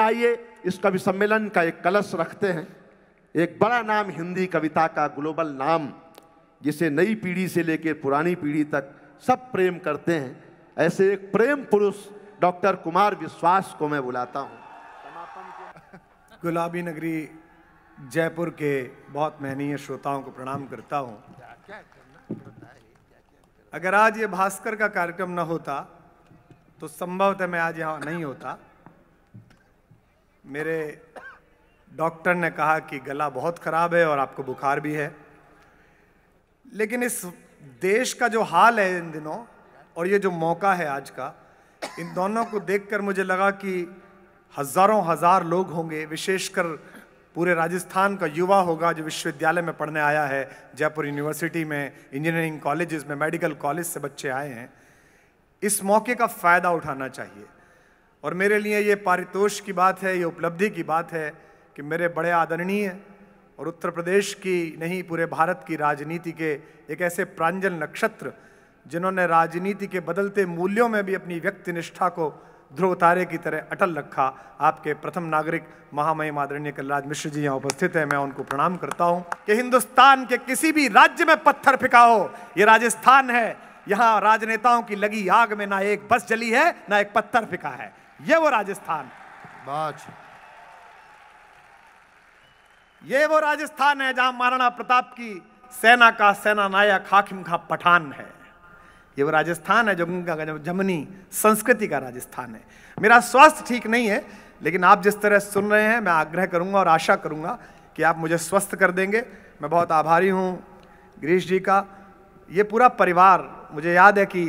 आइए इस कवि सम्मेलन का एक कलश रखते हैं एक बड़ा नाम हिंदी कविता का ग्लोबल नाम जिसे नई पीढ़ी से लेकर पुरानी पीढ़ी तक सब प्रेम करते हैं ऐसे एक प्रेम पुरुष डॉक्टर कुमार विश्वास को मैं बुलाता हूँ गुलाबी नगरी जयपुर के बहुत महनीय श्रोताओं को प्रणाम करता हूँ अगर आज ये भास्कर का कार्यक्रम न होता तो संभवतः मैं आज यहाँ नहीं होता मेरे डॉक्टर ने कहा कि गला बहुत ख़राब है और आपको बुखार भी है लेकिन इस देश का जो हाल है इन दिनों और ये जो मौका है आज का इन दोनों को देखकर मुझे लगा कि हज़ारों हज़ार लोग होंगे विशेषकर पूरे राजस्थान का युवा होगा जो विश्वविद्यालय में पढ़ने आया है जयपुर यूनिवर्सिटी में इंजीनियरिंग कॉलेजेस में मेडिकल कॉलेज से बच्चे आए हैं इस मौके का फ़ायदा उठाना चाहिए और मेरे लिए ये पारितोष की बात है ये उपलब्धि की बात है कि मेरे बड़े आदरणीय और उत्तर प्रदेश की नहीं पूरे भारत की राजनीति के एक ऐसे प्रांजल नक्षत्र जिन्होंने राजनीति के बदलते मूल्यों में भी अपनी व्यक्ति निष्ठा को ध्रुव तारे की तरह अटल रखा आपके प्रथम नागरिक महामहिम आदरणीय कलराज मिश्र जी यहाँ उपस्थित हैं मैं उनको प्रणाम करता हूँ कि हिंदुस्तान के किसी भी राज्य में पत्थर फिका हो ये राजस्थान है यहाँ राजनेताओं की लगी आग में ना एक बस जली है ना एक पत्थर फिका है ये वो राजस्थान ये वो राजस्थान है जहां महाराणा प्रताप की सेना का सेना नायक हाकिम खा पठान है ये वो राजस्थान है जो गंगा जमनी संस्कृति का राजस्थान है मेरा स्वास्थ्य ठीक नहीं है लेकिन आप जिस तरह सुन रहे हैं मैं आग्रह करूंगा और आशा करूंगा कि आप मुझे स्वस्थ कर देंगे मैं बहुत आभारी हूं गिरीश जी का ये पूरा परिवार मुझे याद है कि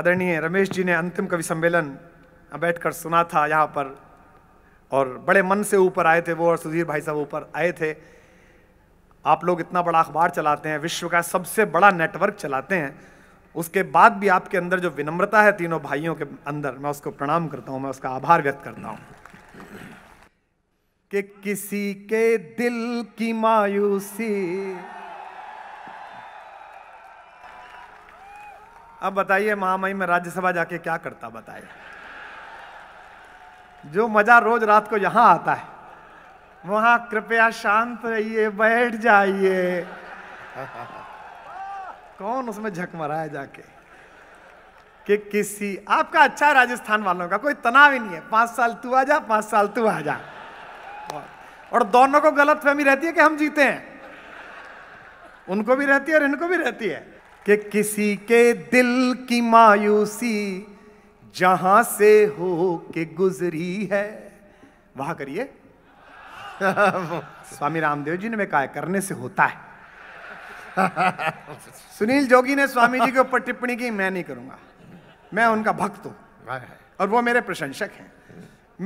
आदरणीय रमेश जी ने अंतिम कवि सम्मेलन बैठकर सुना था यहाँ पर और बड़े मन से ऊपर आए थे वो और सुधीर भाई साहब ऊपर आए थे आप लोग इतना बड़ा अखबार चलाते हैं विश्व का सबसे बड़ा नेटवर्क चलाते हैं उसके बाद भी आपके अंदर जो विनम्रता है तीनों भाइयों के अंदर मैं उसको प्रणाम करता हूँ मैं उसका आभार व्यक्त करता हूँ कि किसी के दिल की मायूसी अब बताइए महामहिम में राज्यसभा जाके क्या करता बताइए जो मजा रोज रात को यहाँ आता है वहां कृपया शांत रहिए बैठ जाइए कौन उसमें झक मराया जाके कि किसी आपका अच्छा है राजस्थान वालों का कोई तनाव ही नहीं है पांच साल तू आ जा पांच साल तू आ जा और दोनों को गलत फहमी रहती है कि हम जीते हैं उनको भी रहती है और इनको भी रहती है कि किसी के दिल की मायूसी जहां से हो के गुजरी है वहां करिए स्वामी रामदेव जी ने मैं कहा करने से होता है सुनील जोगी ने स्वामी जी के ऊपर टिप्पणी की मैं नहीं करूंगा मैं उनका भक्त हूं और वो मेरे प्रशंसक हैं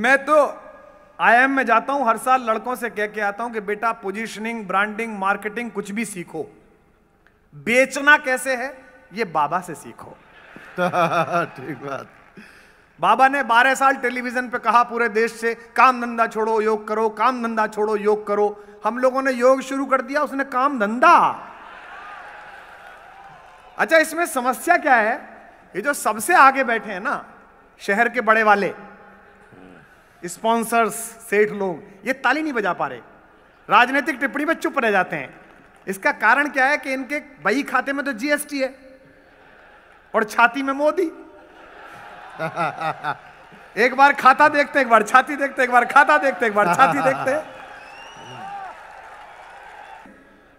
मैं तो आई एम में जाता हूं हर साल लड़कों से कह के आता हूं कि बेटा पोजीशनिंग ब्रांडिंग मार्केटिंग कुछ भी सीखो बेचना कैसे है ये बाबा से सीखो ठीक बात बाबा ने 12 साल टेलीविजन पे कहा पूरे देश से काम धंधा छोड़ो योग करो काम धंधा छोड़ो योग करो हम लोगों ने योग शुरू कर दिया उसने काम धंधा अच्छा इसमें समस्या क्या है ये जो सबसे आगे बैठे हैं ना शहर के बड़े वाले स्पॉन्सर्स सेठ लोग ये ताली नहीं बजा पा रहे राजनीतिक टिप्पणी में चुप रह जाते हैं इसका कारण क्या है कि इनके बही खाते में तो जीएसटी है और छाती में मोदी एक बार खाता देखते एक बार छाती देखते एक बार खाता देखते एक बार छाती देखते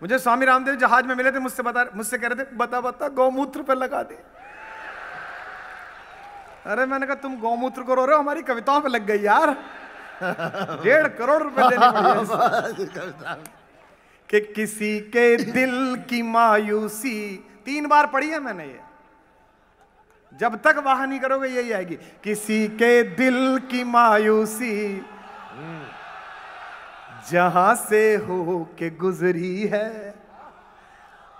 मुझे स्वामी रामदेव जहाज में मिले थे मुझसे बता मुझसे कह रहे थे बता बता गौमूत्र पर लगा दे अरे मैंने कहा तुम गौमूत्र को रो रहे हो हमारी कविताओं पे लग गई यार डेढ़ करोड़ रुपए देने कि किसी के दिल की मायूसी तीन बार पढ़ी है मैंने ये जब तक वाह नहीं करोगे यही आएगी किसी के दिल की मायूसी जहां से हो के गुजरी है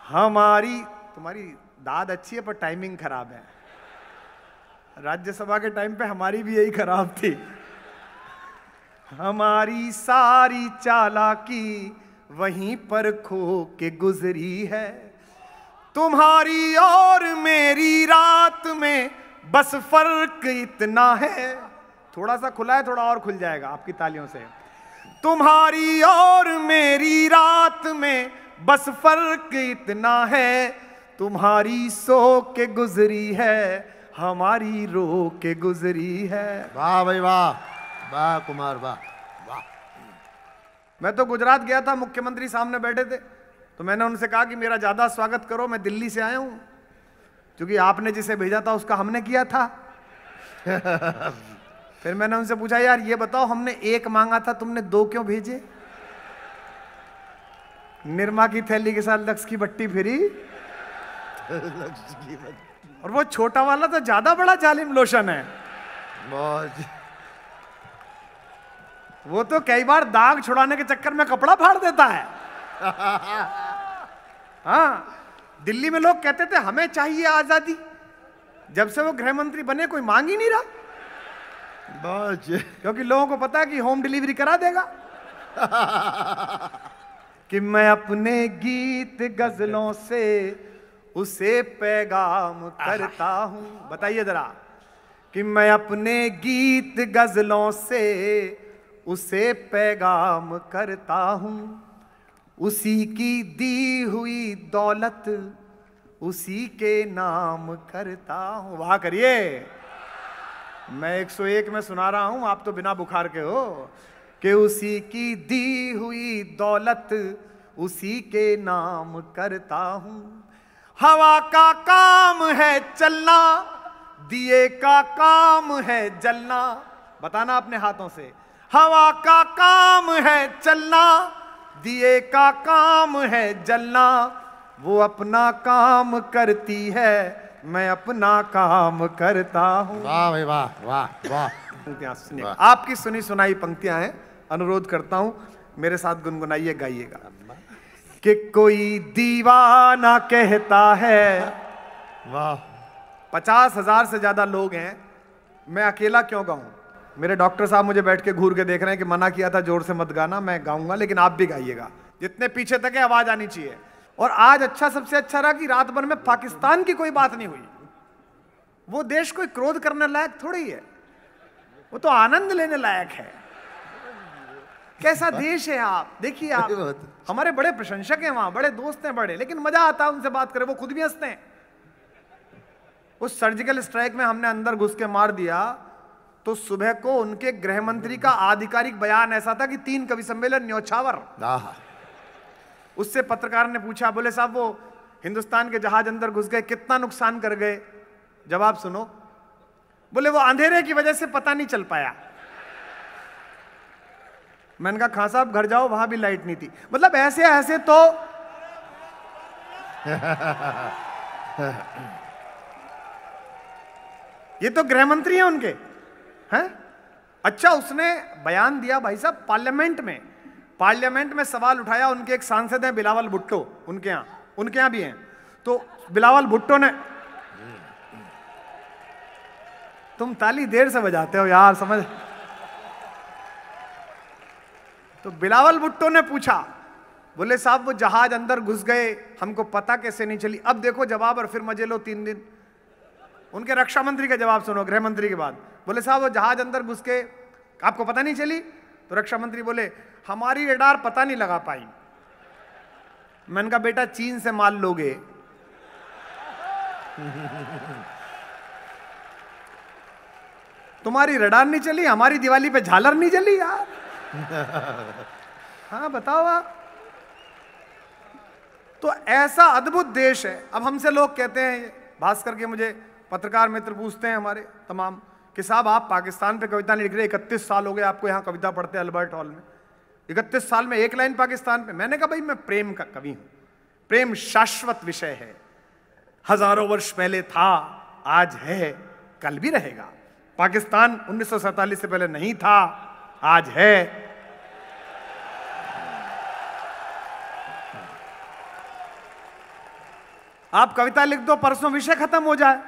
हमारी तुम्हारी दाद अच्छी है पर टाइमिंग खराब है राज्यसभा के टाइम पे हमारी भी यही खराब थी हमारी सारी चालाकी वहीं पर खो के गुजरी है तुम्हारी और मेरी रात में बस फर्क इतना है थोड़ा सा खुला है थोड़ा और खुल जाएगा आपकी तालियों से तुम्हारी और मेरी रात में बस फर्क इतना है तुम्हारी सो के गुजरी है हमारी रो के गुजरी है वाह भाई वाह वाह कुमार वाह वाह मैं तो गुजरात गया था मुख्यमंत्री सामने बैठे थे तो मैंने उनसे कहा कि मेरा ज़्यादा स्वागत करो मैं दिल्ली से आया हूं क्योंकि आपने जिसे भेजा था उसका हमने किया था फिर मैंने उनसे पूछा यार ये बताओ हमने एक मांगा था तुमने दो क्यों भेजे निर्मा की थैली के साथ लक्ष्य की बट्टी फिरी और वो छोटा वाला तो ज्यादा बड़ा जालिम लोशन है वो तो कई बार दाग छुड़ाने के चक्कर में कपड़ा फाड़ देता है हाँ दिल्ली में लोग कहते थे हमें चाहिए आजादी जब से वो गृह मंत्री बने कोई मांग ही नहीं रहा क्योंकि लोगों को पता है कि होम डिलीवरी करा देगा कि मैं अपने गीत गजलों से उसे पैगाम करता हूं बताइए जरा कि मैं अपने गीत गजलों से उसे पैगाम करता हूं उसी की दी हुई दौलत उसी के नाम करता हूं वाह करिए मैं 101 में सुना रहा हूं आप तो बिना बुखार के हो कि उसी की दी हुई दौलत उसी के नाम करता हूं हवा का काम है चलना दिए का काम है जलना बताना अपने हाथों से हवा का काम है चलना दिए का काम है जलना वो अपना काम करती है मैं अपना काम करता हूँ वाह भाई वाह वाह वाह सुनिए आपकी सुनी सुनाई पंक्तियां हैं अनुरोध करता हूँ मेरे साथ गुनगुनाइए गाइएगा कि कोई दीवाना कहता है वाह पचास हजार से ज्यादा लोग हैं मैं अकेला क्यों गाऊं मेरे डॉक्टर साहब मुझे बैठ के घूर के देख रहे हैं कि मना किया था जोर से मत गाना मैं गाऊंगा लेकिन आप भी गाइएगा जितने पीछे तक है आवाज़ आनी चाहिए और आज अच्छा सबसे अच्छा रहा कि रात भर में पाकिस्तान की कोई बात नहीं हुई वो देश कोई क्रोध करने लायक थोड़ी है वो तो आनंद लेने लायक है कैसा देश है आप देखिए आप अच्छा। हमारे बड़े प्रशंसक हैं वहां बड़े दोस्त हैं बड़े लेकिन मजा आता है उनसे बात करें वो खुद भी हंसते हैं उस सर्जिकल स्ट्राइक में हमने अंदर घुस के मार दिया तो सुबह को उनके गृह मंत्री का आधिकारिक बयान ऐसा था कि तीन कवि सम्मेलन न्योछावर उससे पत्रकार ने पूछा बोले साहब वो हिंदुस्तान के जहाज अंदर घुस गए कितना नुकसान कर गए जवाब सुनो बोले वो अंधेरे की वजह से पता नहीं चल पाया मैंने कहा खां साहब घर जाओ वहां भी लाइट नहीं थी मतलब ऐसे ऐसे तो ये तो गृह मंत्री हैं उनके हैं अच्छा उसने बयान दिया भाई साहब पार्लियामेंट में पार्लियामेंट में सवाल उठाया उनके एक सांसद हैं बिलावल भुट्टो उनके यहाँ उनके यहाँ भी हैं तो बिलावल भुट्टो ने तुम ताली देर से बजाते हो यार समझ तो बिलावल भुट्टो ने पूछा बोले साहब वो जहाज अंदर घुस गए हमको पता कैसे नहीं चली अब देखो जवाब और फिर मजे लो तीन दिन उनके रक्षा मंत्री का जवाब सुनो गृह मंत्री के बाद बोले साहब वो जहाज अंदर घुस के आपको पता नहीं चली तो रक्षा मंत्री बोले हमारी रडार पता नहीं लगा पाई मैंने कहा बेटा चीन से माल लोगे तुम्हारी रडार नहीं चली हमारी दिवाली पे झालर नहीं चली यार हाँ बताओ आप तो ऐसा अद्भुत देश है अब हमसे लोग कहते हैं भास्कर के मुझे पत्रकार मित्र पूछते हैं हमारे तमाम कि साहब आप पाकिस्तान पे कविता नहीं लिख रहे इकतीस साल हो गए आपको यहाँ कविता पढ़ते अल्बर्ट हॉल में इकतीस साल में एक लाइन पाकिस्तान पे मैंने कहा भाई मैं प्रेम का कवि हूँ प्रेम शाश्वत विषय है हजारों वर्ष पहले था आज है कल भी रहेगा पाकिस्तान उन्नीस से पहले नहीं था आज है आप कविता लिख दो परसों विषय खत्म हो जाए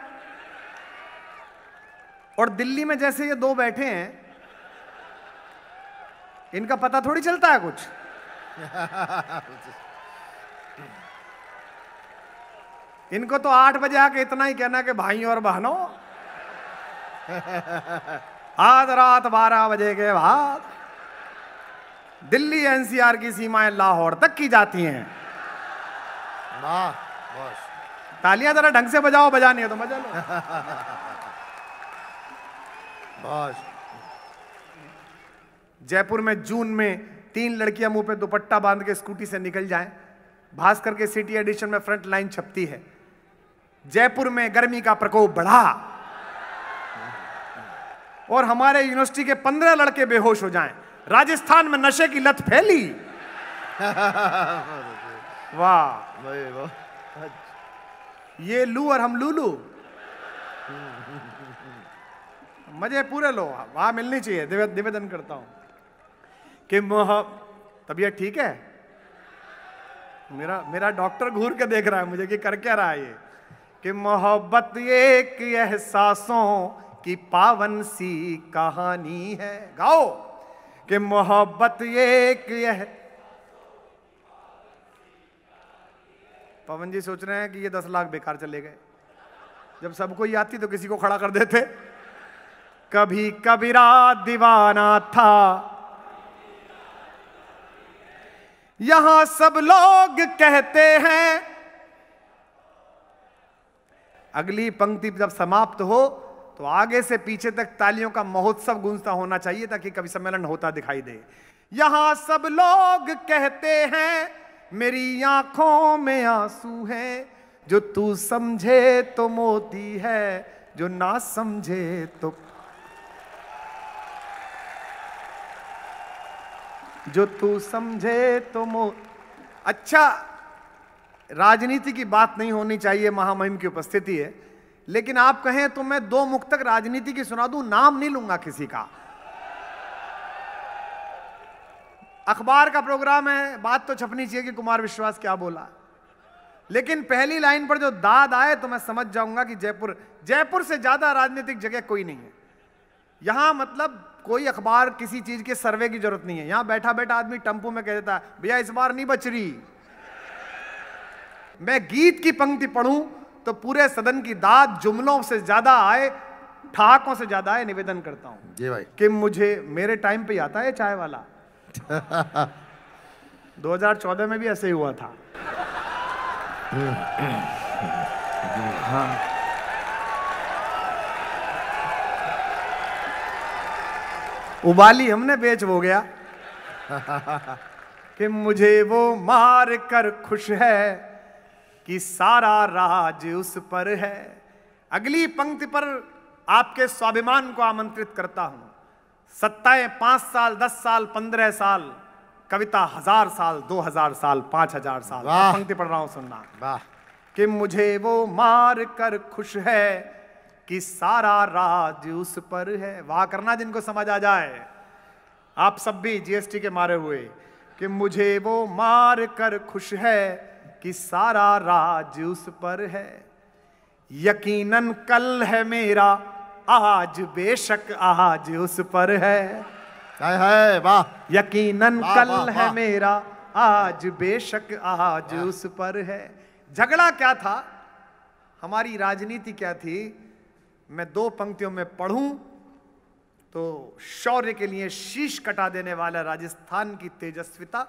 और दिल्ली में जैसे ये दो बैठे हैं इनका पता थोड़ी चलता है कुछ इनको तो आठ बजे आके इतना ही कहना कि भाई और बहनों आज रात बारह बजे के बाद दिल्ली एनसीआर की सीमाएं लाहौर तक की जाती हैं तालियां जरा ढंग से बजाओ बजानी है तो मजा लो जयपुर में जून में तीन लड़कियां मुंह पे दुपट्टा बांध के स्कूटी से निकल जाएं भास्कर के सिटी एडिशन में फ्रंट लाइन छपती है जयपुर में गर्मी का प्रकोप बढ़ा और हमारे यूनिवर्सिटी के पंद्रह लड़के बेहोश हो जाएं राजस्थान में नशे की लत फैली वाह ये लू और हम लूलू मजे पूरे लो वहाँ मिलनी चाहिए निवेदन करता हूँ कि मोह तबीयत ठीक है मेरा मेरा डॉक्टर घूर के देख रहा है मुझे कि कर क्या रहा है ये कि मोहब्बत एक एहसासों की पावन सी कहानी है गाओ कि मोहब्बत एक यह पवन जी सोच रहे हैं कि ये दस लाख बेकार चले गए जब सबको ही आती तो किसी को खड़ा कर देते कभी कबीरा दीवाना था यहां सब लोग कहते हैं अगली पंक्ति जब समाप्त हो तो आगे से पीछे तक तालियों का महोत्सव गूंजता होना चाहिए ताकि कवि सम्मेलन होता दिखाई दे यहां सब लोग कहते हैं मेरी आंखों में आंसू है जो तू समझे तो मोती है जो ना समझे तो जो तू समझे तो मो अच्छा राजनीति की बात नहीं होनी चाहिए महामहिम की उपस्थिति है लेकिन आप कहें तो मैं दो मुख तक राजनीति की सुना दूं नाम नहीं लूंगा किसी का अखबार का प्रोग्राम है बात तो छपनी चाहिए कि कुमार विश्वास क्या बोला लेकिन पहली लाइन पर जो दाद आए तो मैं समझ जाऊंगा कि जयपुर जयपुर से ज्यादा राजनीतिक जगह कोई नहीं है यहां मतलब कोई अखबार किसी चीज के सर्वे की जरूरत नहीं है यहां बैठा बैठा आदमी टम्पू में कह देता है भैया इस बार नहीं बच रही मैं गीत की पंक्ति पढ़ूं तो पूरे सदन की दाद जुमलों से ज्यादा आए ठाकों से ज्यादा आए निवेदन करता हूं जी भाई कि मुझे मेरे टाइम पे आता है चाय वाला 2014 में भी ऐसे ही हुआ था हाँ उबाली हमने बेच हो गया कि मुझे वो मार कर खुश है कि सारा राज उस पर है अगली पंक्ति पर आपके स्वाभिमान को आमंत्रित करता हूं सत्ताएं पांच साल दस साल पंद्रह साल कविता हजार साल दो हजार साल पांच हजार साल पंक्ति पढ़ रहा हूं सुनना कि मुझे वो मार कर खुश है कि सारा राज उस पर है वाह करना जिनको समझ आ जाए आप सब भी जीएसटी के मारे हुए कि मुझे वो मार कर खुश है कि सारा राज उस पर है यकीनन कल है मेरा आज बेशक आज उस पर है है वाह यकीनन वा, कल वा, वा, है मेरा आज बेशक आज हाँ। उस पर है झगड़ा क्या था हमारी राजनीति क्या थी मैं दो पंक्तियों में पढ़ूं तो शौर्य के लिए शीश कटा देने वाला राजस्थान की तेजस्विता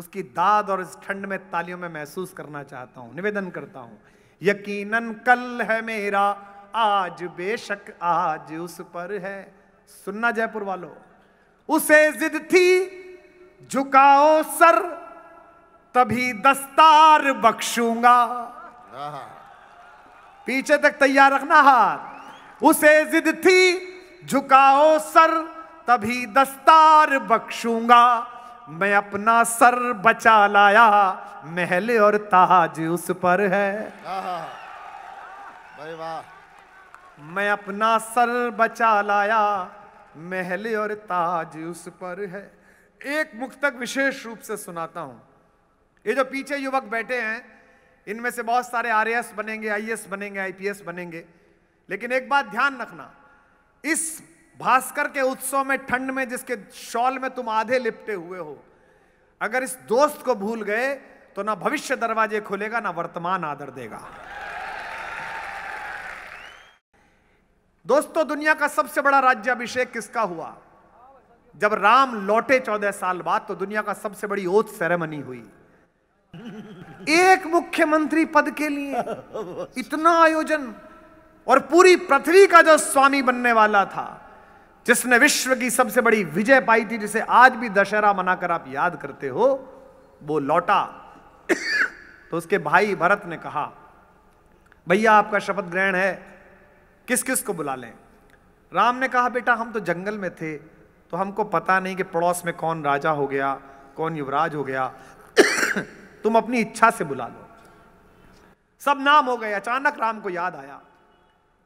उसकी दाद और इस ठंड में तालियों में महसूस करना चाहता हूं निवेदन करता हूं यकीनन कल है मेरा आज बेशक आज उस पर है सुनना जयपुर वालों उसे जिद थी झुकाओ सर तभी दस्तार बख्शूंगा हाँ। पीछे तक तैयार रखना हाथ उसे जिद थी झुकाओ सर तभी दस्तार बख्शूंगा मैं अपना सर बचा लाया महल और ताज उस पर है भाई हाँ, हाँ, हाँ। वाह मैं अपना सर बचा लाया महल और ताज उस पर है एक मुक्तक विशेष रूप से सुनाता हूं ये जो पीछे युवक बैठे हैं इनमें से बहुत सारे आरएएस बनेंगे आईएएस बनेंगे आईपीएस बनेंगे लेकिन एक बात ध्यान रखना इस भास्कर के उत्सव में ठंड में जिसके शॉल में तुम आधे लिपटे हुए हो अगर इस दोस्त को भूल गए तो ना भविष्य दरवाजे खुलेगा ना वर्तमान आदर देगा दोस्तों दुनिया का सबसे बड़ा राज्याभिषेक किसका हुआ जब राम लौटे चौदह साल बाद तो दुनिया का सबसे बड़ी ओथ सेरेमनी हुई एक मुख्यमंत्री पद के लिए इतना आयोजन और पूरी पृथ्वी का जो स्वामी बनने वाला था जिसने विश्व की सबसे बड़ी विजय पाई थी जिसे आज भी दशहरा मनाकर आप याद करते हो वो लौटा तो उसके भाई भरत ने कहा भैया आपका शपथ ग्रहण है किस किस को बुला लें राम ने कहा बेटा हम तो जंगल में थे तो हमको पता नहीं कि पड़ोस में कौन राजा हो गया कौन युवराज हो गया तुम अपनी इच्छा से बुला लो सब नाम हो गए अचानक राम को याद आया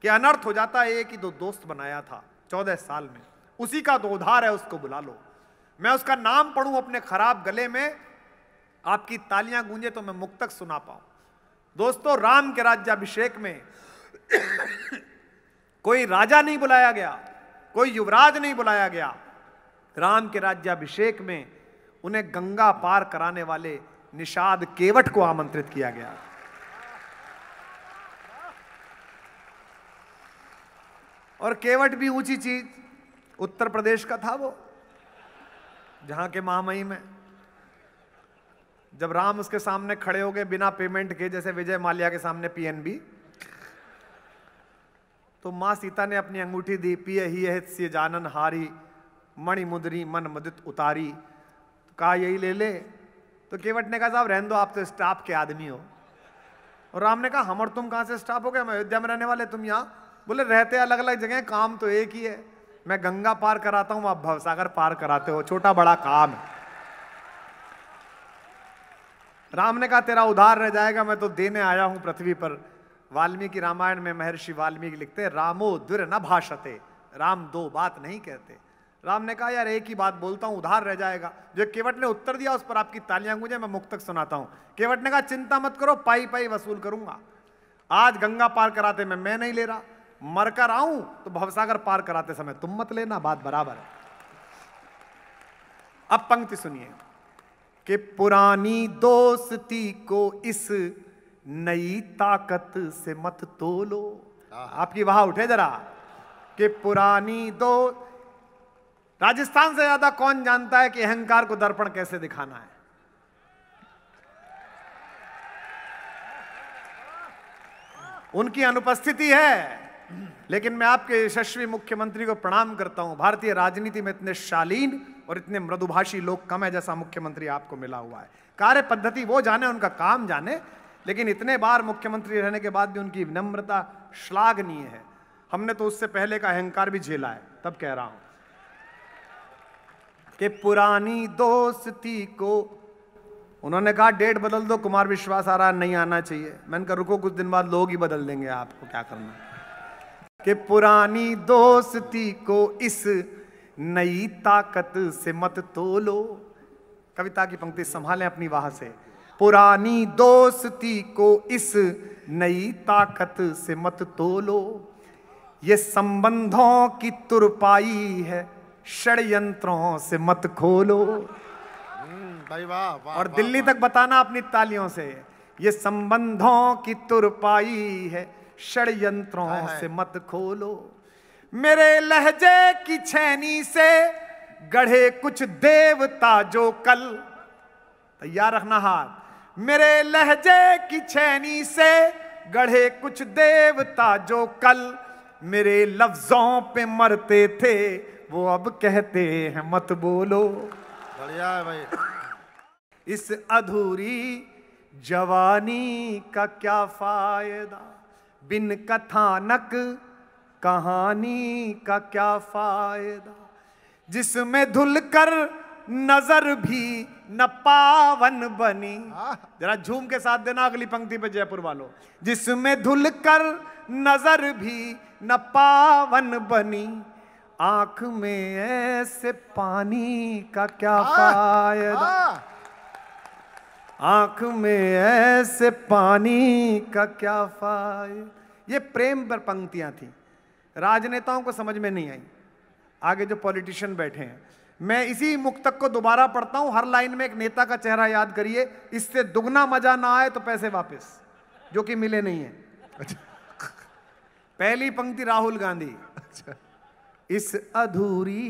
कि अनर्थ हो जाता है कि दो दोस्त बनाया था चौदह साल में उसी का दो उधार है उसको बुला लो मैं उसका नाम पढ़ूं अपने खराब गले में आपकी तालियां गूंजे तो मैं मुक्तक सुना पाऊं दोस्तों राम के राज्याभिषेक में कोई राजा नहीं बुलाया गया कोई युवराज नहीं बुलाया गया राम के राज्याभिषेक में उन्हें गंगा पार कराने वाले निषाद केवट को आमंत्रित किया गया और केवट भी ऊंची चीज उत्तर प्रदेश का था वो जहां के महामही में जब राम उसके सामने खड़े हो गए बिना पेमेंट के जैसे विजय माल्या के सामने पीएनबी तो माँ सीता ने अपनी अंगूठी दी पिय ही सी जानन हारी मणि मुदरी मन मुदित उतारी तो कहा यही ले ले तो केवट ने कहा साहब रहने दो आप तो स्टाफ के आदमी हो और राम ने कहा हम और तुम कहाँ से स्टाफ हो गए हम अयोध्या में रहने वाले तुम यहाँ बोले रहते अलग अलग जगह काम तो एक ही है मैं गंगा पार कराता हूं आप भवसागर पार कराते हो छोटा बड़ा काम है राम ने कहा तेरा उधार रह जाएगा मैं तो देने आया हूं पृथ्वी पर वाल्मीकि रामायण में महर्षि वाल्मीकि लिखते रामो दुर न भाषते राम दो बात नहीं कहते राम ने कहा यार एक ही बात बोलता हूं उधार रह जाएगा जो केवट ने उत्तर दिया उस पर आपकी तालियां गूंजे मैं मुक्तक सुनाता हूँ केवट ने कहा चिंता मत करो पाई पाई वसूल करूंगा आज गंगा पार कराते मैं मैं नहीं ले रहा मरकर आऊं तो भवसागर पार कराते समय तुम मत लेना बात बराबर है अब पंक्ति सुनिए कि पुरानी दोस्ती को इस नई ताकत से मत तोलो आपकी वहां उठे जरा कि पुरानी दो राजस्थान से ज्यादा कौन जानता है कि अहंकार को दर्पण कैसे दिखाना है उनकी अनुपस्थिति है लेकिन मैं आपके यशस्वी मुख्यमंत्री को प्रणाम करता हूं भारतीय राजनीति में इतने शालीन और इतने मृदुभाषी लोग कम है जैसा मुख्यमंत्री आपको मिला हुआ है कार्य पद्धति वो जाने उनका काम जाने लेकिन इतने बार मुख्यमंत्री रहने के बाद भी उनकी विनम्रता श्लाघनीय है हमने तो उससे पहले का अहंकार भी झेला है तब कह रहा हूं कि पुरानी दोस्ती को उन्होंने कहा डेट बदल दो कुमार विश्वास आ रहा नहीं आना चाहिए मैंने कहा रुको कुछ दिन बाद लोग ही बदल देंगे आपको क्या करना कि पुरानी दोस्ती को इस नई ताकत से मत तोलो कविता की पंक्ति संभालें अपनी वाह से पुरानी दोस्ती को इस नई ताकत से मत तोलो ये संबंधों की तुरपाई है षडयंत्रों से मत खोलो हम्म, भाई वाह और दिल्ली तक बताना अपनी तालियों से ये संबंधों की तुरपाई है षडयंत्रों हाँ, हाँ। से मत खोलो मेरे लहजे की छैनी से गढ़े कुछ देवता जो कल तैयार रखना हाथ मेरे लहजे की छैनी से गढ़े कुछ देवता जो कल मेरे लफ्जों पे मरते थे वो अब कहते हैं मत बोलो बढ़िया है भाई इस अधूरी जवानी का क्या फायदा बिन कथानक कहानी का क्या फायदा जिसमें धुल कर नजर भी न पावन बनी जरा झूम के साथ देना अगली पंक्ति पे जयपुर वालों जिसमें धुल कर नजर भी न पावन बनी आंख में ऐसे पानी का क्या फायदा आंख में ऐसे पानी का क्या फायदा ये प्रेम पर पंक्तियाँ थी राजनेताओं को समझ में नहीं आई आगे जो पॉलिटिशियन बैठे हैं मैं इसी मुक्तक को दोबारा पढ़ता हूँ हर लाइन में एक नेता का चेहरा याद करिए इससे दुगना मजा ना आए तो पैसे वापस जो कि मिले नहीं है अच्छा पहली पंक्ति राहुल गांधी अच्छा इस अधूरी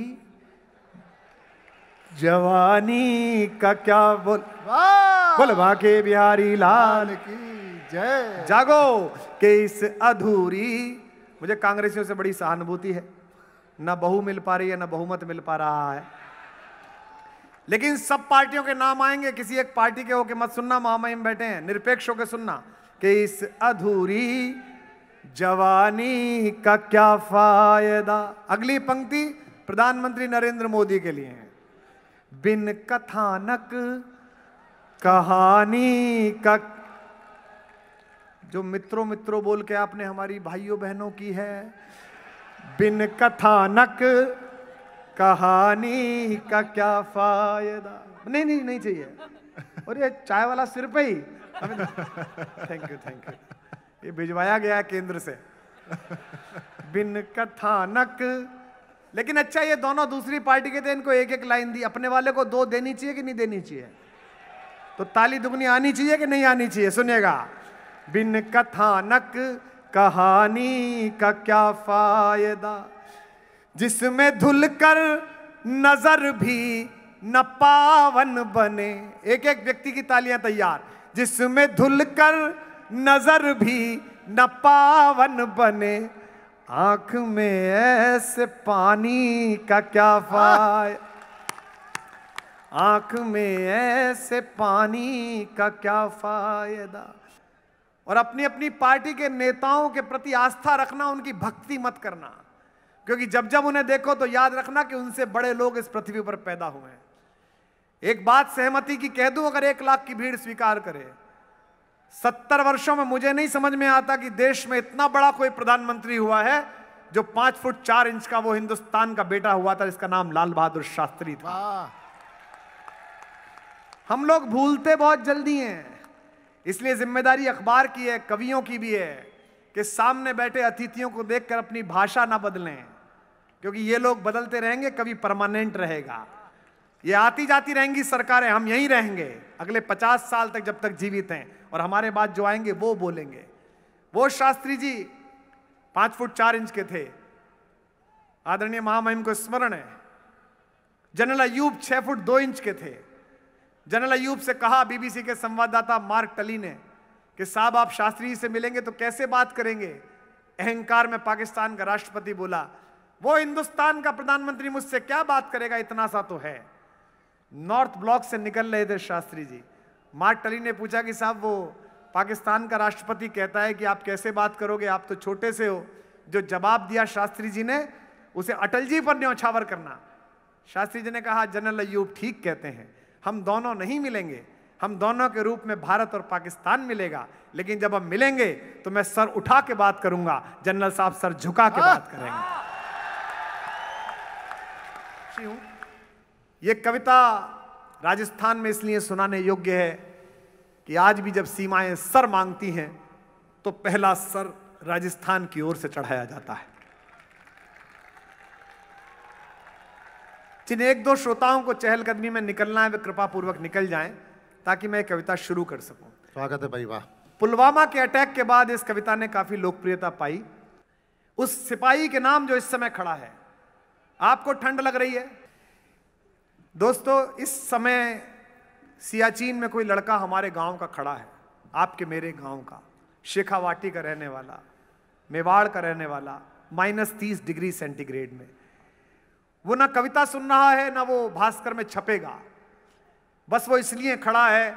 जवानी का क्या बोल बोल बाके बिहारी लाल की जय जागो के इस अधूरी मुझे कांग्रेसियों से बड़ी सहानुभूति है ना बहु मिल पा रही है ना बहुमत मिल पा रहा है लेकिन सब पार्टियों के नाम आएंगे किसी एक पार्टी के होके मत सुनना महामहिम बैठे हैं निरपेक्ष होके सुनना कि इस अधूरी जवानी का क्या फायदा अगली पंक्ति प्रधानमंत्री नरेंद्र मोदी के लिए है बिन कथानक कहानी का जो मित्रों मित्रों बोल के आपने हमारी भाइयों बहनों की है बिन कथानक कहानी का क्या फायदा नहीं नहीं नहीं चाहिए और ये चाय वाला सिर पे ही थैंक यू थैंक यू ये भिजवाया गया केंद्र से बिन कथानक लेकिन अच्छा ये दोनों दूसरी पार्टी के थे इनको एक एक लाइन दी अपने वाले को दो देनी चाहिए कि नहीं देनी चाहिए तो ताली दुगनी आनी चाहिए कि नहीं आनी चाहिए सुनिएगा बिन कथानक कहानी का क्या फायदा जिसमें धुल कर नजर भी न पावन बने एक एक व्यक्ति की तालियां तैयार जिसमें धुल कर नजर भी न पावन बने आंख में ऐसे पानी का क्या फायदा आंख में ऐसे पानी का क्या फायदा और अपनी अपनी पार्टी के नेताओं के प्रति आस्था रखना उनकी भक्ति मत करना क्योंकि जब जब उन्हें देखो तो याद रखना कि उनसे बड़े लोग इस पृथ्वी पर पैदा हुए हैं एक बात सहमति की कह दूं अगर एक लाख की भीड़ स्वीकार करे सत्तर वर्षों में मुझे नहीं समझ में आता कि देश में इतना बड़ा कोई प्रधानमंत्री हुआ है जो पांच फुट चार इंच का वो हिंदुस्तान का बेटा हुआ था जिसका नाम लाल बहादुर शास्त्री था हम लोग भूलते बहुत जल्दी हैं इसलिए जिम्मेदारी अखबार की है कवियों की भी है कि सामने बैठे अतिथियों को देखकर अपनी भाषा ना बदलें क्योंकि ये लोग बदलते रहेंगे कभी परमानेंट रहेगा ये आती जाती रहेंगी सरकारें हम यहीं रहेंगे अगले पचास साल तक जब तक जीवित हैं और हमारे बाद जो आएंगे वो बोलेंगे वो शास्त्री जी पांच फुट चार इंच के थे आदरणीय महामहिम को स्मरण है जनरल अयूब छह फुट दो इंच के थे जनरल अयूब से कहा बीबीसी के संवाददाता मार्क टली ने कि साहब आप शास्त्री से मिलेंगे तो कैसे बात करेंगे अहंकार में पाकिस्तान का राष्ट्रपति बोला वो हिंदुस्तान का प्रधानमंत्री मुझसे क्या बात करेगा इतना सा तो है नॉर्थ ब्लॉक से निकल रहे थे शास्त्री जी मार्क टली ने पूछा कि साहब वो पाकिस्तान का राष्ट्रपति कहता है कि आप कैसे बात करोगे आप तो छोटे से हो जो जवाब दिया शास्त्री जी ने उसे अटल जी पर न्यौछावर करना शास्त्री जी ने कहा जनरल अयूब ठीक कहते हैं हम दोनों नहीं मिलेंगे हम दोनों के रूप में भारत और पाकिस्तान मिलेगा लेकिन जब हम मिलेंगे तो मैं सर उठा के बात करूंगा जनरल साहब सर झुका के बात हाँ। करेंगे ये कविता राजस्थान में इसलिए सुनाने योग्य है कि आज भी जब सीमाएं सर मांगती हैं तो पहला सर राजस्थान की ओर से चढ़ाया जाता है जिन एक दो श्रोताओं को चहलकदमी में निकलना है वे कृपा पूर्वक निकल जाएं ताकि मैं कविता शुरू कर सकूं स्वागत है भाई वाह पुलवामा के अटैक के बाद इस कविता ने काफी लोकप्रियता पाई उस सिपाही के नाम जो इस समय खड़ा है आपको ठंड लग रही है दोस्तों इस समय सियाचिन में कोई लड़का हमारे गांव का खड़ा है आपके मेरे गांव का शेखावाटी का रहने वाला मेवाड़ का रहने वाला माइनस तीस डिग्री सेंटीग्रेड में वो ना कविता सुन रहा है ना वो भास्कर में छपेगा बस वो इसलिए खड़ा है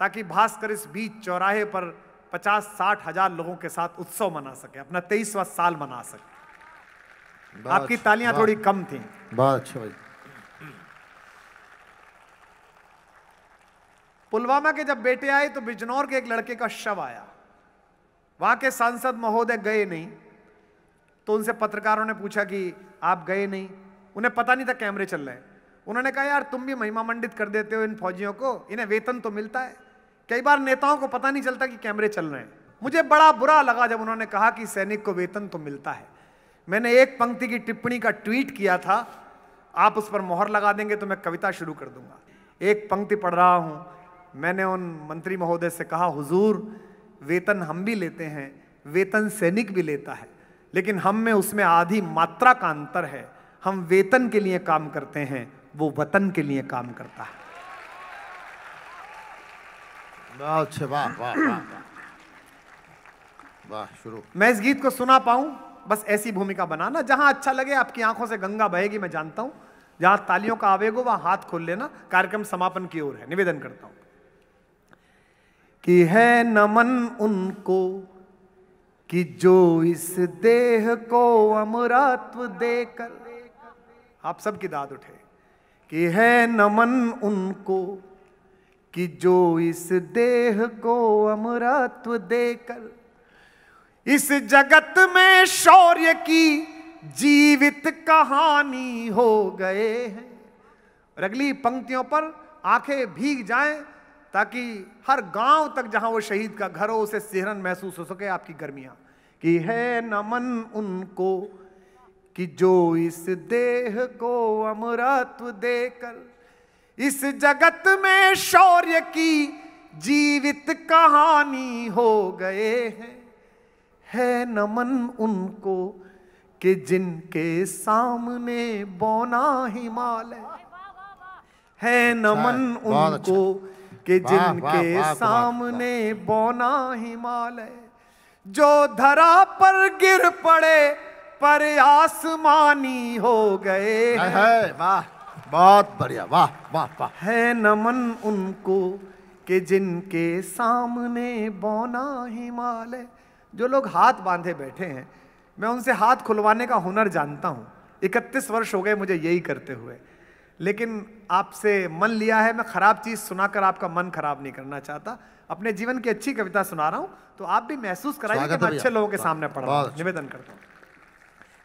ताकि भास्कर इस बीच चौराहे पर पचास साठ हजार लोगों के साथ उत्सव मना सके अपना तेईसवा साल मना सके आपकी तालियां थोड़ी कम थी बहुत अच्छा भाई पुलवामा के जब बेटे आए तो बिजनौर के एक लड़के का शव आया वहां के सांसद महोदय गए नहीं तो उनसे पत्रकारों ने पूछा कि आप गए नहीं उन्हें पता नहीं था कैमरे चल रहे हैं उन्होंने कहा यार तुम भी महिमा मंडित कर देते हो इन फौजियों को इन्हें वेतन तो मिलता है कई बार नेताओं को पता नहीं चलता कि कैमरे चल रहे हैं मुझे बड़ा बुरा लगा जब उन्होंने कहा कि सैनिक को वेतन तो मिलता है मैंने एक पंक्ति की टिप्पणी का ट्वीट किया था आप उस पर मोहर लगा देंगे तो मैं कविता शुरू कर दूंगा एक पंक्ति पढ़ रहा हूं मैंने उन मंत्री महोदय से कहा हुजूर वेतन हम भी लेते हैं वेतन सैनिक भी लेता है लेकिन हम में उसमें आधी मात्रा का अंतर है हम वेतन के लिए काम करते हैं वो वतन के लिए काम करता है अच्छा वाह वाह वाह शुरू मैं इस गीत को सुना पाऊं बस ऐसी भूमिका बनाना जहां अच्छा लगे आपकी आंखों से गंगा बहेगी मैं जानता हूं जहां तालियों का आवेग हो वहां हाथ खोल लेना कार्यक्रम समापन की ओर है निवेदन करता हूं कि है नमन उनको कि जो इस देह को अमरात्व देकर आप सबकी दाद उठे कि है नमन उनको कि जो इस देह को अमरत्व देकर इस जगत में शौर्य की जीवित कहानी हो गए हैं और अगली पंक्तियों पर आंखें भीग जाएं ताकि हर गांव तक जहां वो शहीद का घर हो उसे सिहरन महसूस हो सके आपकी गर्मियां कि है नमन उनको कि जो इस देह को अमरत्व देकर इस जगत में शौर्य की जीवित कहानी हो गए हैं है नमन उनको कि जिनके सामने बोना हिमालय है नमन उनको अच्छा। कि जिनके सामने अच्छा। बोना हिमालय जो धरा पर गिर पड़े पर आसमानी हो गए है वाह बहुत बढ़िया वाह वाह वाह है नमन उनको कि जिनके सामने बोना हिमालय जो लोग हाथ बांधे बैठे हैं मैं उनसे हाथ खुलवाने का हुनर जानता हूँ इकतीस वर्ष हो गए मुझे यही करते हुए लेकिन आपसे मन लिया है मैं ख़राब चीज़ सुनाकर आपका मन खराब नहीं करना चाहता अपने जीवन की अच्छी कविता सुना रहा हूँ तो आप भी महसूस कराइए कि मैं अच्छे लोगों के सामने पढ़ रहा हूँ अच्छा। निवेदन करता हूँ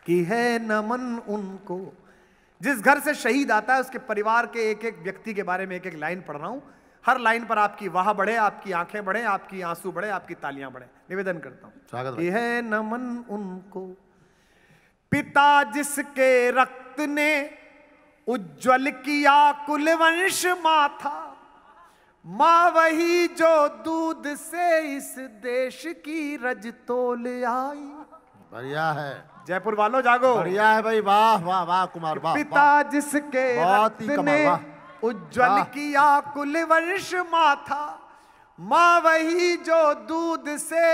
कि है नमन उनको जिस घर से शहीद आता है उसके परिवार के एक एक व्यक्ति के बारे में एक एक लाइन पढ़ रहा हूं हर लाइन पर आपकी वाह बढ़े आपकी आंखें बढ़े आपकी आंसू बढ़े आपकी तालियां बढ़े निवेदन करता हूं स्वागत है नमन उनको पिता जिसके रक्त ने उज्जवल किया कुलवंश माथा माँ वही जो दूध से इस देश की रज तोल आई बढ़िया है जयपुर वालों जागो बढ़िया है भाई वाह वाह वाह कुमार वाह पिता जिसके ने उज्जवल किया कुल वर्ष माथा माँ वही जो दूध से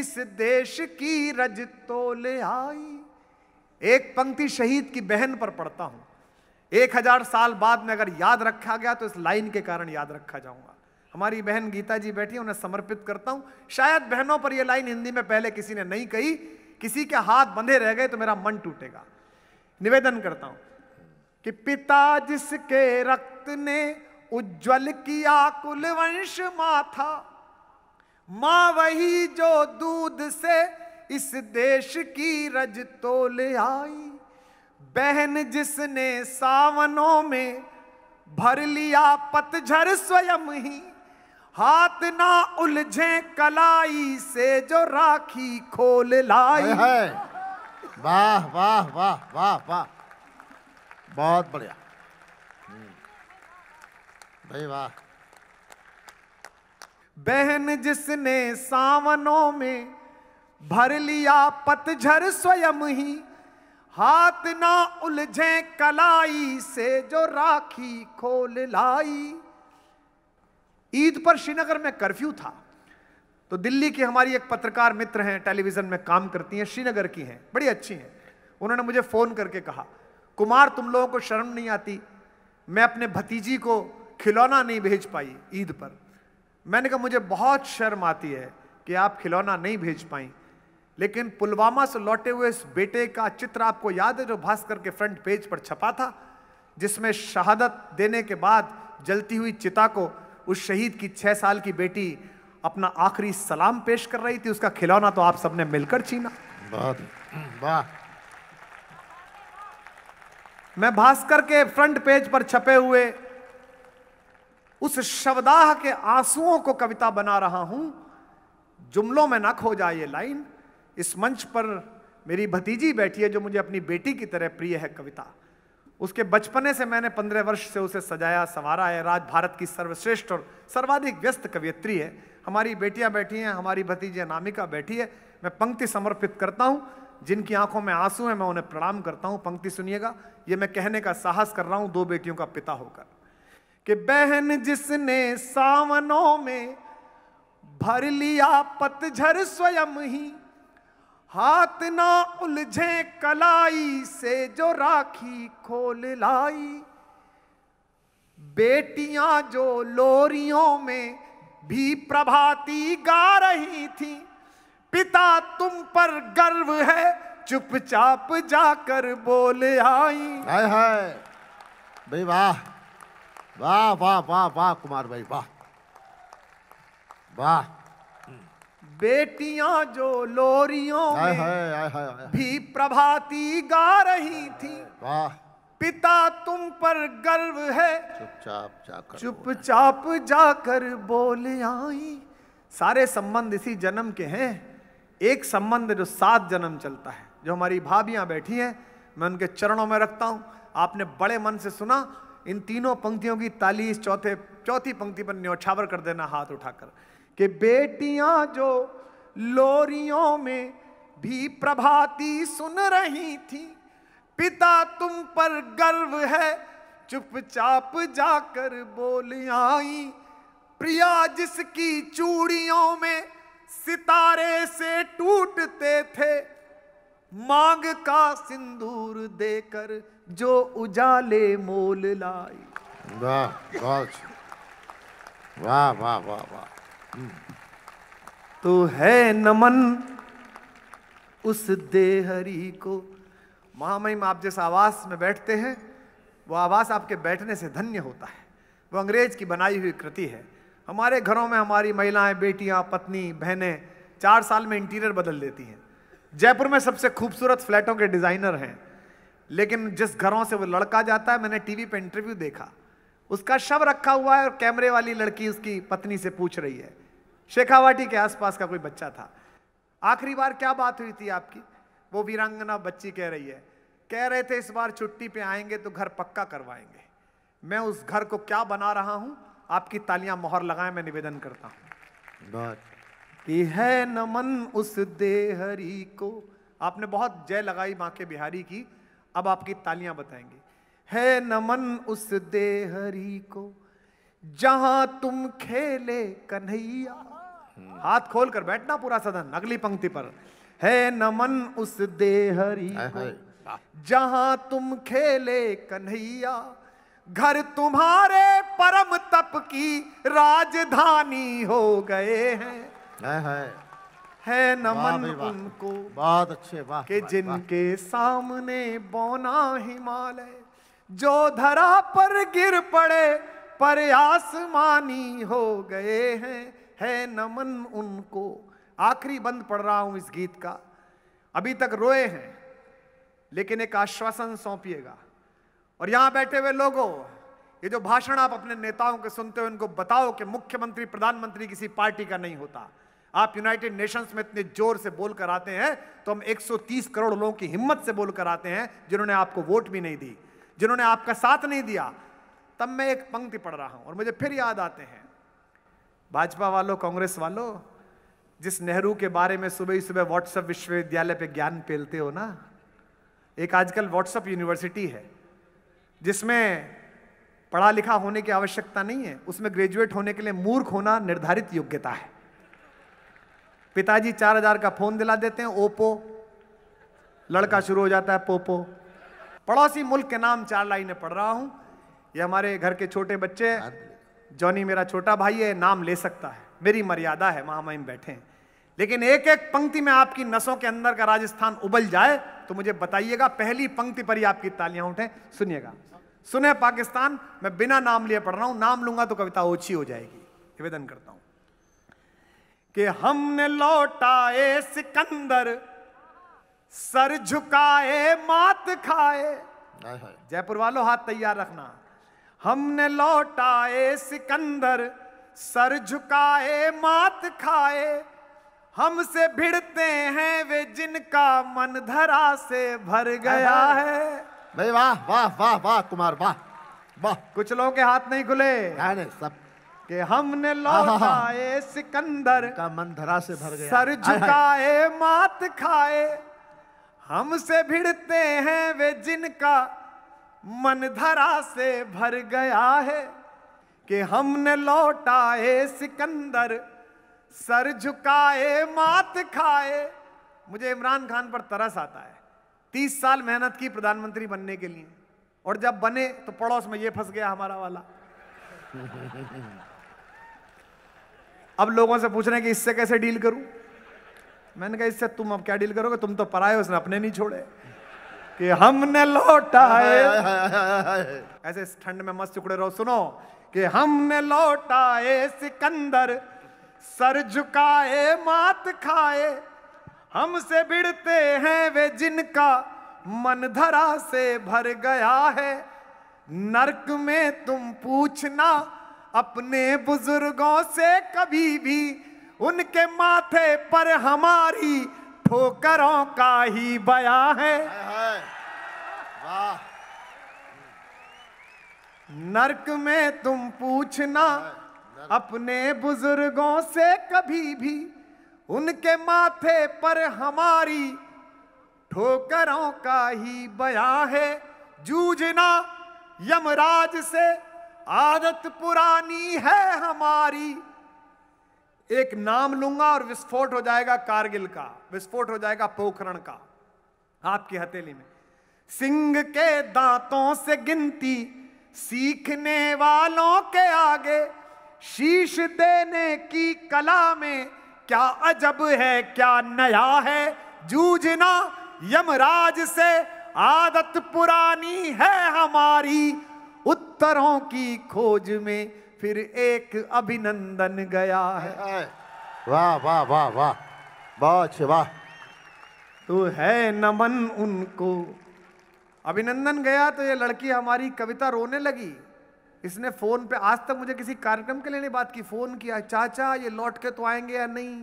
इस देश की रज तो ले आई एक पंक्ति शहीद की बहन पर पढ़ता हूं एक हजार साल बाद में अगर याद रखा गया तो इस लाइन के कारण याद रखा जाऊंगा हमारी बहन गीता जी बैठी उन्हें समर्पित करता हूं शायद बहनों पर यह लाइन हिंदी में पहले किसी ने नहीं कही किसी के हाथ बंधे रह गए तो मेरा मन टूटेगा निवेदन करता हूं कि पिता जिसके रक्त ने उज्जवल किया कुलवंश माथा मां वही जो दूध से इस देश की रज तोल आई बहन जिसने सावनों में भर लिया पतझर स्वयं ही हाथ ना उलझे कलाई से जो राखी खोल लाई है वाह वाह वाह वाह वाह बहुत बढ़िया हम्म। भाई वाह बहन जिसने सावनों में भर लिया पतझर स्वयं ही हाथ ना उलझे कलाई से जो राखी खोल लाई ईद पर श्रीनगर में कर्फ्यू था तो दिल्ली की हमारी एक पत्रकार मित्र हैं टेलीविज़न में काम करती हैं श्रीनगर की हैं बड़ी अच्छी हैं उन्होंने मुझे फ़ोन करके कहा कुमार तुम लोगों को शर्म नहीं आती मैं अपने भतीजी को खिलौना नहीं भेज पाई ईद पर मैंने कहा मुझे बहुत शर्म आती है कि आप खिलौना नहीं भेज पाई लेकिन पुलवामा से लौटे हुए इस बेटे का चित्र आपको याद है जो भास्कर के फ्रंट पेज पर छपा था जिसमें शहादत देने के बाद जलती हुई चिता को उस शहीद की छह साल की बेटी अपना आखिरी सलाम पेश कर रही थी उसका खिलौना तो आप सबने मिलकर छीना वाह मैं भास्कर के फ्रंट पेज पर छपे हुए उस शवदाह के आंसुओं को कविता बना रहा हूं जुमलों में ना खो जाए ये लाइन इस मंच पर मेरी भतीजी बैठी है जो मुझे अपनी बेटी की तरह प्रिय है कविता उसके बचपने से मैंने पंद्रह वर्ष से उसे सजाया संवारा है राज भारत की सर्वश्रेष्ठ और सर्वाधिक व्यस्त कवियत्री है हमारी बेटियां बैठी हैं हमारी भतीजिया नामिका बैठी है मैं पंक्ति समर्पित करता हूँ जिनकी आंखों में आंसू हैं मैं उन्हें प्रणाम करता हूँ पंक्ति सुनिएगा ये मैं कहने का साहस कर रहा हूं दो बेटियों का पिता होकर कि बहन जिसने सावनों में भर लिया पतझर स्वयं ही हाथ ना उलझे कलाई से जो राखी खोल लाई बेटियां जो लोरियों में भी प्रभाती गा रही थी पिता तुम पर गर्व है चुपचाप जाकर बोल आई हाय हाय भाई वाह वाह वाह वाह वाह कुमार भाई वाह वाह बेटियां जो लोरियों में हाए, आए हाए। भी प्रभाती गा रही थी पिता तुम पर गर्व है चुपचाप जाकर चुपचाप जाकर बोल आई सारे संबंध इसी जन्म के हैं एक संबंध जो सात जन्म चलता है जो हमारी भाभियां बैठी हैं मैं उनके चरणों में रखता हूं आपने बड़े मन से सुना इन तीनों पंक्तियों की ताली इस चौथे चौथी पंक्ति पर न्योछावर कर देना हाथ उठाकर कि बेटियां जो लोरियों में भी प्रभाती सुन रही थी पिता तुम पर गर्व है चुपचाप जाकर बोल आई प्रिया जिसकी चूड़ियों में सितारे से टूटते थे मांग का सिंदूर देकर जो उजाले मोल लाई वाह वाह वाह वाह वाह तो है नमन उस देहरी को महामहिम आप जिस आवास में बैठते हैं वो आवास आपके बैठने से धन्य होता है वो अंग्रेज की बनाई हुई कृति है हमारे घरों में हमारी महिलाएं बेटियां पत्नी बहनें चार साल में इंटीरियर बदल देती हैं जयपुर में सबसे खूबसूरत फ्लैटों के डिज़ाइनर हैं लेकिन जिस घरों से वो लड़का जाता है मैंने टीवी पे इंटरव्यू देखा उसका शव रखा हुआ है और कैमरे वाली लड़की उसकी पत्नी से पूछ रही है शेखावाटी के आसपास का कोई बच्चा था आखिरी बार क्या बात हुई थी आपकी वो वीरांगना बच्ची कह रही है कह रहे थे इस बार छुट्टी पे आएंगे तो घर पक्का करवाएंगे मैं उस घर को क्या बना रहा हूं आपकी तालियां मोहर लगाए मैं निवेदन करता हूं कि है नमन उस देहरी को आपने बहुत जय लगाई मां के बिहारी की अब आपकी तालियां बताएंगे है नमन उस देहरी को जहां तुम खेले कन्हैया हाथ खोल कर बैठना पूरा सदन अगली पंक्ति पर है नमन उस देहरी जहां तुम खेले कन्हैया घर तुम्हारे परम तप की राजधानी हो गए हैं है नमन उनको बहुत अच्छे बात के जिनके सामने बोना हिमालय जो धरा पर गिर पड़े पर आसमानी हो गए हैं है नमन उनको आखिरी बंद पढ़ रहा हूं इस गीत का अभी तक रोए हैं लेकिन एक आश्वासन सौंपिएगा और यहां बैठे हुए लोगों ये जो भाषण आप अपने नेताओं के सुनते हो उनको बताओ कि मुख्यमंत्री प्रधानमंत्री किसी पार्टी का नहीं होता आप यूनाइटेड नेशंस में इतने जोर से बोलकर आते हैं तो हम 130 करोड़ लोगों की हिम्मत से बोलकर आते हैं जिन्होंने आपको वोट भी नहीं दी जिन्होंने आपका साथ नहीं दिया तब मैं एक पंक्ति पढ़ रहा हूं और मुझे फिर याद आते हैं भाजपा वालों कांग्रेस वालों जिस नेहरू के बारे में सुबह ही सुबह व्हाट्सएप विश्वविद्यालय पे ज्ञान पेलते हो ना एक आजकल व्हाट्सएप यूनिवर्सिटी है जिसमें पढ़ा लिखा होने की आवश्यकता नहीं है उसमें ग्रेजुएट होने के लिए मूर्ख होना निर्धारित योग्यता है पिताजी चार हजार का फोन दिला देते हैं ओप्पो लड़का शुरू हो जाता है पोपो पड़ोसी मुल्क के नाम चार लाइनें पढ़ रहा हूं ये हमारे घर के छोटे बच्चे जॉनी मेरा छोटा भाई है नाम ले सकता है मेरी मर्यादा है महामहिम बैठे हैं लेकिन एक एक पंक्ति में आपकी नसों के अंदर का राजस्थान उबल जाए तो मुझे बताइएगा पहली पंक्ति पर ही आपकी तालियां उठें सुनिएगा सुने पाकिस्तान मैं बिना नाम लिए पढ़ रहा हूं नाम लूंगा तो कविता ओछी हो जाएगी निवेदन करता हूं कि हमने लौटाए सिकंदर सर झुकाए मात खाए जयपुर वालों हाथ तैयार रखना हमने लौटाए सिकंदर सर झुकाए मात खाए हमसे भिड़ते हैं वे जिनका मन धरा से भर गया है भाई वाह वाह वाह वाह कुमार वाह वाह कुछ लोगों के हाथ नहीं खुले हाँ, सब कि हमने हाँ, हाँ, लौटाए सिकंदर का मन धरा से भर गया सर झुकाए मात खाए हमसे भिड़ते हैं वे जिनका मन धरा से भर गया है कि हमने लौटाए सिकंदर सर झुकाए मात खाए मुझे इमरान खान पर तरस आता है तीस साल मेहनत की प्रधानमंत्री बनने के लिए और जब बने तो पड़ोस में ये फंस गया हमारा वाला अब लोगों से पूछ रहे हैं कि इससे कैसे डील करूं मैंने कहा इससे तुम अब क्या डील करोगे तुम तो पराए उसने अपने नहीं छोड़े कि हमने लौटाए ऐसे इस ठंड में मस्त टुकड़े रहो सुनो कि हमने लौटाए सिकंदर सर झुकाए मात खाए हमसे भिड़ते हैं वे जिनका मन धरा से भर गया है नरक में तुम पूछना अपने बुजुर्गों से कभी भी उनके माथे पर हमारी ठोकरों का ही बया है नरक में तुम पूछना अपने बुजुर्गों से कभी भी उनके माथे पर हमारी ठोकरों का ही बया है जूझना यमराज से आदत पुरानी है हमारी एक नाम लूंगा और विस्फोट हो जाएगा कारगिल का विस्फोट हो जाएगा पोखरण का आपकी हथेली में सिंह के दांतों से गिनती सीखने वालों के आगे शीश देने की कला में क्या अजब है क्या नया है जूझना यमराज से आदत पुरानी है हमारी उत्तरों की खोज में फिर एक अभिनंदन गया है वाह वाह वाह वाह बहुत वाह तू है नमन उनको अभिनंदन गया तो ये लड़की हमारी कविता रोने लगी इसने फोन पे आज तक मुझे किसी कार्यक्रम के लिए नहीं बात की फोन किया चाचा ये लौट के तो आएंगे या नहीं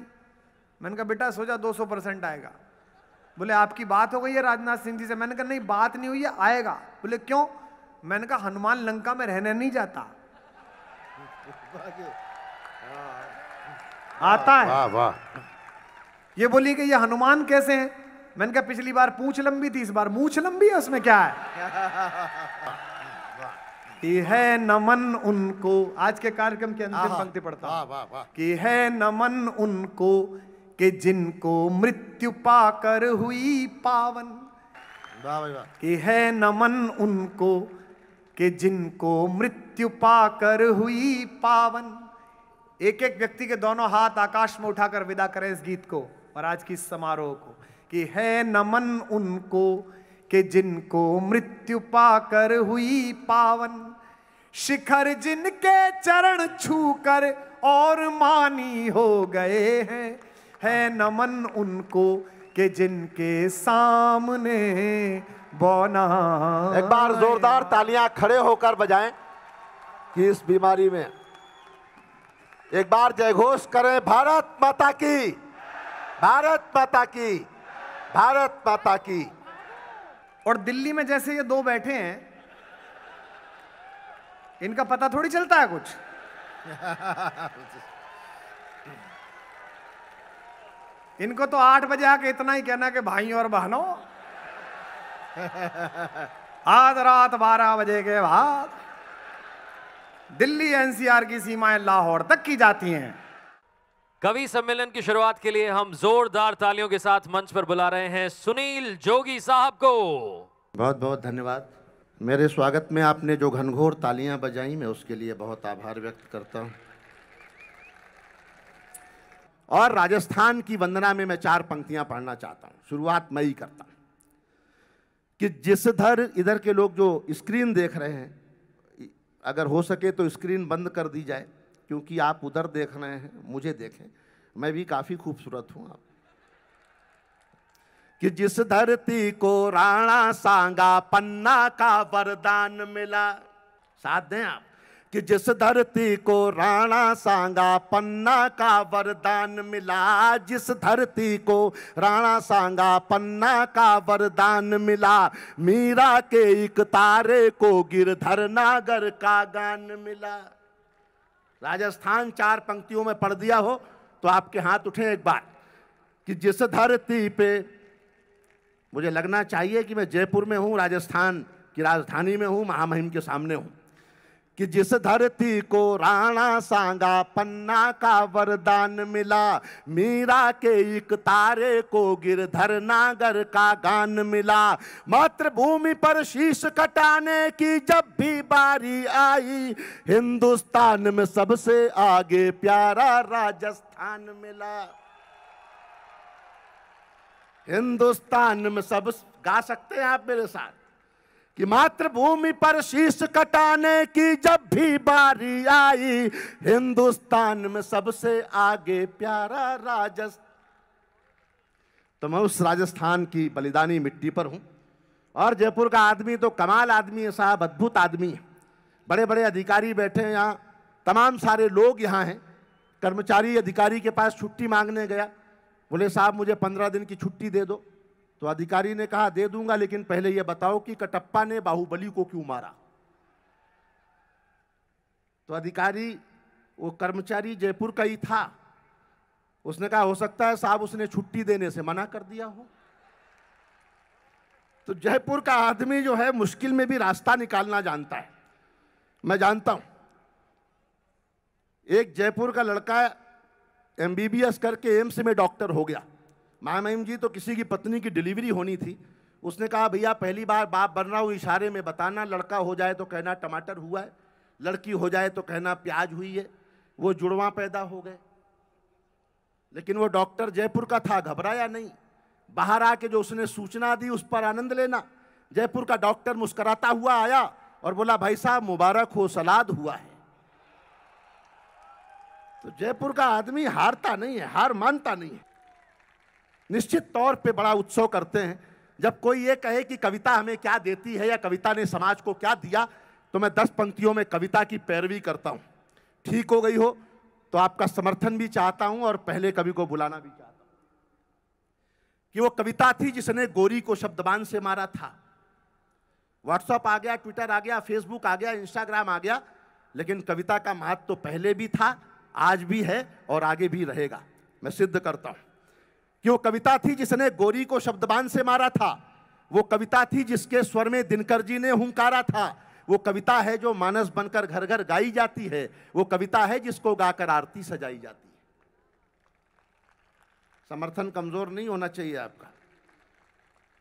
मैंने कहा बेटा सोचा 200 परसेंट आएगा बोले आपकी बात हो गई है राजनाथ सिंह जी से मैंने कहा नहीं बात नहीं हुई है आएगा बोले क्यों मैंने कहा हनुमान लंका में रहने नहीं जाता आता है वाह वाह ये बोली कि ये हनुमान कैसे हैं मैंने कहा पिछली बार पूछ लंबी थी इस बार मूछ लंबी है उसमें क्या है कि है नमन उनको आज के कार्यक्रम के अंतिम पंक्ति पढ़ता कि है नमन उनको कि जिनको मृत्यु पाकर हुई पावन कि है नमन उनको कि जिनको मृत्यु पाकर हुई पावन एक एक व्यक्ति के दोनों हाथ आकाश में उठाकर विदा करें इस गीत को और आज की समारोह को कि है नमन उनको कि जिनको मृत्यु पाकर हुई पावन शिखर जिनके चरण छू कर और मानी हो गए हैं है नमन उनको कि जिनके सामने बोना एक बार जोरदार तालियां खड़े होकर बजाएं कि इस बीमारी में एक बार जय घोष करें भारत माता की भारत माता की भारत माता की और दिल्ली में जैसे ये दो बैठे हैं इनका पता थोड़ी चलता है कुछ इनको तो आठ बजे आके इतना ही कहना कि भाई और बहनों आज रात 12 बजे के बाद दिल्ली एनसीआर की सीमाएं लाहौर तक की जाती हैं कवि सम्मेलन की शुरुआत के लिए हम जोरदार तालियों के साथ मंच पर बुला रहे हैं सुनील जोगी साहब को बहुत बहुत धन्यवाद मेरे स्वागत में आपने जो घनघोर तालियां बजाई मैं उसके लिए बहुत आभार व्यक्त करता हूं और राजस्थान की वंदना में मैं चार पंक्तियां पढ़ना चाहता हूं शुरुआत मैं ही करता कि जिस धर इधर के लोग जो स्क्रीन देख रहे हैं अगर हो सके तो स्क्रीन बंद कर दी जाए क्योंकि आप उधर देख रहे हैं मुझे देखें मैं भी काफ़ी खूबसूरत हूँ आप कि जिस धरती को राणा सांगा पन्ना का वरदान मिला साथ दें आप कि जिस धरती को राणा सांगा पन्ना का वरदान मिला जिस धरती को राणा सांगा पन्ना का वरदान मिला मीरा के एक तारे को गिरधर नागर का गान मिला राजस्थान चार पंक्तियों में पढ़ दिया हो तो आपके हाथ उठे एक बार कि जिस धरती पे मुझे लगना चाहिए कि मैं जयपुर में हूँ राजस्थान की राजधानी में हूँ महामहिम के सामने हूँ कि जिस धरती को राणा सांगा पन्ना का वरदान मिला मीरा के एक तारे को गिरधर नागर का गान मिला मातृभूमि पर शीश कटाने की जब भी बारी आई हिंदुस्तान में सबसे आगे प्यारा राजस्थान मिला हिंदुस्तान में सब गा सकते हैं आप मेरे साथ कि मातृभूमि पर शीश कटाने की जब भी बारी आई हिंदुस्तान में सबसे आगे प्यारा राजस्थान तो मैं उस राजस्थान की बलिदानी मिट्टी पर हूं और जयपुर का आदमी तो कमाल आदमी है साहब अद्भुत आदमी है बड़े बड़े अधिकारी बैठे हैं यहाँ तमाम सारे लोग यहाँ हैं कर्मचारी अधिकारी के पास छुट्टी मांगने गया बोले साहब मुझे पंद्रह दिन की छुट्टी दे दो तो अधिकारी ने कहा दे दूंगा लेकिन पहले यह बताओ कि कटप्पा ने बाहुबली को क्यों मारा तो अधिकारी वो कर्मचारी जयपुर का ही था उसने कहा हो सकता है साहब उसने छुट्टी देने से मना कर दिया हो तो जयपुर का आदमी जो है मुश्किल में भी रास्ता निकालना जानता है मैं जानता हूं एक जयपुर का लड़का एमबीबीएस करके एम्स में डॉक्टर हो गया महामहिम जी तो किसी की पत्नी की डिलीवरी होनी थी उसने कहा भैया पहली बार बाप बन रहा हूँ इशारे में बताना लड़का हो जाए तो कहना टमाटर हुआ है लड़की हो जाए तो कहना प्याज हुई है वो जुड़वा पैदा हो गए लेकिन वो डॉक्टर जयपुर का था घबराया नहीं बाहर आके जो उसने सूचना दी उस पर आनंद लेना जयपुर का डॉक्टर मुस्कराता हुआ आया और बोला भाई साहब मुबारक हो सलाद हुआ है तो जयपुर का आदमी हारता नहीं है हार मानता नहीं है निश्चित तौर पे बड़ा उत्सव करते हैं जब कोई ये कहे कि कविता हमें क्या देती है या कविता ने समाज को क्या दिया तो मैं दस पंक्तियों में कविता की पैरवी करता हूँ ठीक हो गई हो तो आपका समर्थन भी चाहता हूँ और पहले कवि को बुलाना भी चाहता हूँ कि वो कविता थी जिसने गोरी को शब्दबान से मारा था व्हाट्सअप आ गया ट्विटर आ गया फेसबुक आ गया इंस्टाग्राम आ गया लेकिन कविता का महत्व तो पहले भी था आज भी है और आगे भी रहेगा मैं सिद्ध करता हूँ कि वो कविता थी जिसने गोरी को शब्दबान से मारा था वो कविता थी जिसके स्वर में दिनकर जी ने हुंकारा था वो कविता है जो मानस बनकर घर घर गाई जाती है वो कविता है जिसको गाकर आरती सजाई जाती है समर्थन कमजोर नहीं होना चाहिए आपका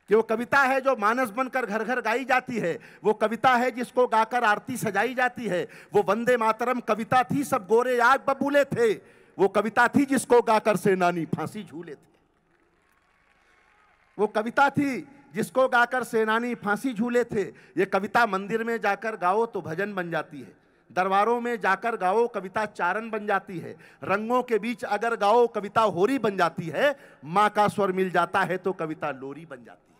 कि वो कविता है जो मानस बनकर घर घर गाई जाती है वो कविता है जिसको गाकर आरती सजाई जाती है वो वंदे मातरम कविता थी सब गोरे आग बबूले थे वो कविता थी जिसको गाकर सेनानी फांसी झूले थे वो कविता थी जिसको गाकर सेनानी फांसी झूले थे ये कविता मंदिर में जाकर गाओ तो भजन बन जाती है दरबारों में जाकर गाओ कविता चारण बन जाती है रंगों के बीच अगर गाओ कविता होरी बन जाती है माँ का स्वर मिल जाता है तो कविता लोरी बन जाती है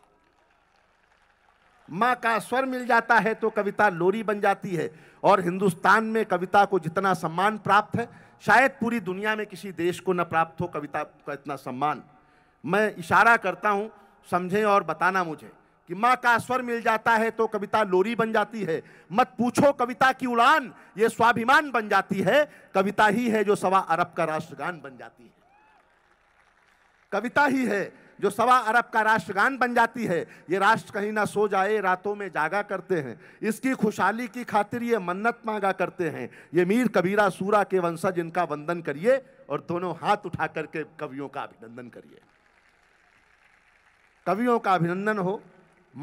माँ का स्वर मिल जाता है तो कविता लोरी बन जाती है और हिंदुस्तान में कविता को जितना सम्मान प्राप्त है शायद पूरी दुनिया में किसी देश को न प्राप्त हो कविता का इतना सम्मान मैं इशारा करता हूँ समझें और बताना मुझे कि माँ का स्वर मिल जाता है तो कविता लोरी बन जाती है मत पूछो कविता की उड़ान ये स्वाभिमान बन जाती है कविता ही है जो सवा अरब का राष्ट्रगान बन जाती है कविता ही है जो सवा अरब का राष्ट्रगान बन जाती है ये राष्ट्र कहीं ना सो जाए रातों में जागा करते हैं इसकी खुशहाली की खातिर ये मन्नत मांगा करते हैं ये मीर कबीरा सूरा के वंशज इनका वंदन करिए और दोनों हाथ उठा करके कवियों का अभिनंदन करिए कवियों का अभिनंदन हो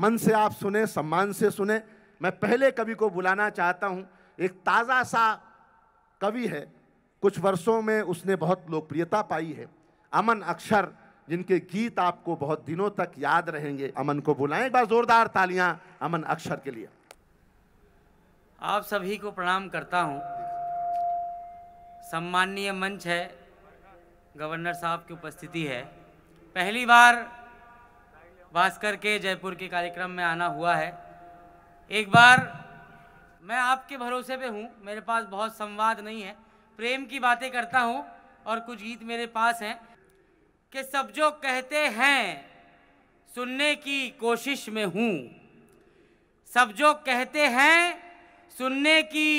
मन से आप सुने सम्मान से सुने मैं पहले कवि को बुलाना चाहता हूँ एक ताज़ा सा कवि है कुछ वर्षों में उसने बहुत लोकप्रियता पाई है अमन अक्षर जिनके गीत आपको बहुत दिनों तक याद रहेंगे अमन को बुलाएं एक बार जोरदार तालियां अमन अक्षर के लिए आप सभी को प्रणाम करता हूं सम्माननीय मंच है गवर्नर साहब की उपस्थिति है पहली बार भास्कर के जयपुर के कार्यक्रम में आना हुआ है एक बार मैं आपके भरोसे पे हूँ मेरे पास बहुत संवाद नहीं है प्रेम की बातें करता हूँ और कुछ गीत मेरे पास हैं कि सब जो कहते हैं सुनने की कोशिश में हूँ सब जो कहते हैं सुनने की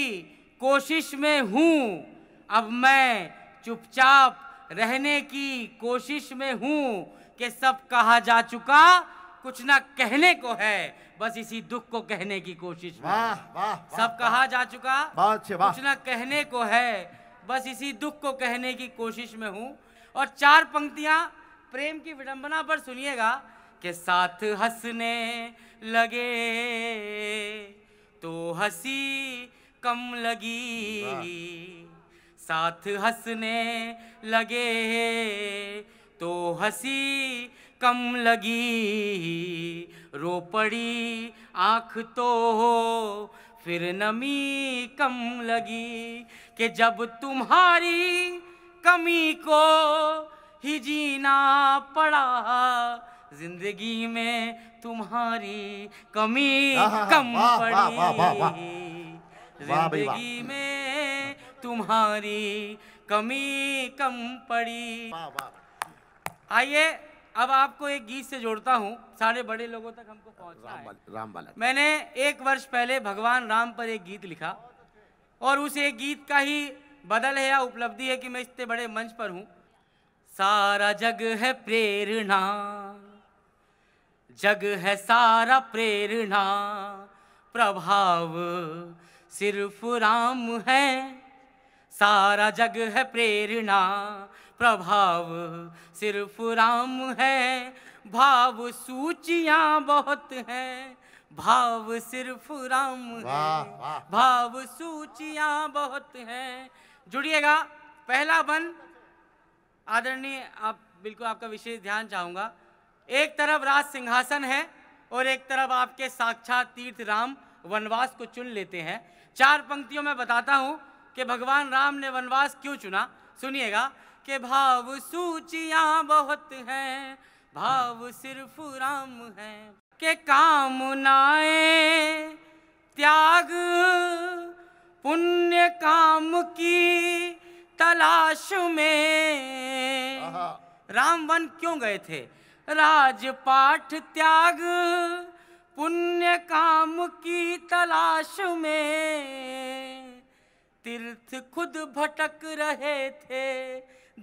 कोशिश में हूँ अब मैं चुपचाप रहने की कोशिश में हूँ कि सब कहा जा चुका कुछ ना कहने को है बस इसी दुख को कहने की कोशिश वाह वाह सब कहा जा चुका कुछ ना कहने को है बस इसी दुख को कहने की कोशिश में हूँ और चार पंक्तियाँ प्रेम की विडंबना पर सुनिएगा के साथ हंसने लगे तो हंसी कम लगी साथ हंसने लगे तो हंसी कम लगी रो पड़ी आँख तो हो फिर नमी कम लगी कि जब तुम्हारी कमी को ही जीना पड़ा जिंदगी में तुम्हारी कमी हाँ, हाँ, हाँ, कम पड़ी जिंदगी में तुम्हारी कमी कम पड़ी आइए अब आपको एक गीत से जोड़ता हूँ सारे बड़े लोगों तक हमको पहुँचना राम, है। मैंने एक वर्ष पहले भगवान राम पर एक गीत लिखा और उस एक गीत का ही बदल है या उपलब्धि है कि मैं इतने बड़े मंच पर हूँ सारा जग है प्रेरणा जग है सारा प्रेरणा प्रभाव सिर्फ राम है सारा जग है प्रेरणा प्रभाव सिर्फ राम है भाव सूचियाँ बहुत हैं भाव सिर्फ राम है भाव सूचियाँ बहुत हैं जुड़िएगा पहला बन आदरणीय आप बिल्कुल आपका विशेष ध्यान चाहूँगा एक तरफ राज सिंहासन है और एक तरफ आपके साक्षात तीर्थ राम वनवास को चुन लेते हैं चार पंक्तियों में बताता हूँ कि भगवान राम ने वनवास क्यों चुना सुनिएगा के भाव सूचियाँ बहुत हैं भाव सिर्फ राम है के काम नाए त्याग पुण्य काम की तलाश में राम वन क्यों गए थे राजपाठ त्याग पुण्य काम की तलाश में तीर्थ खुद भटक रहे थे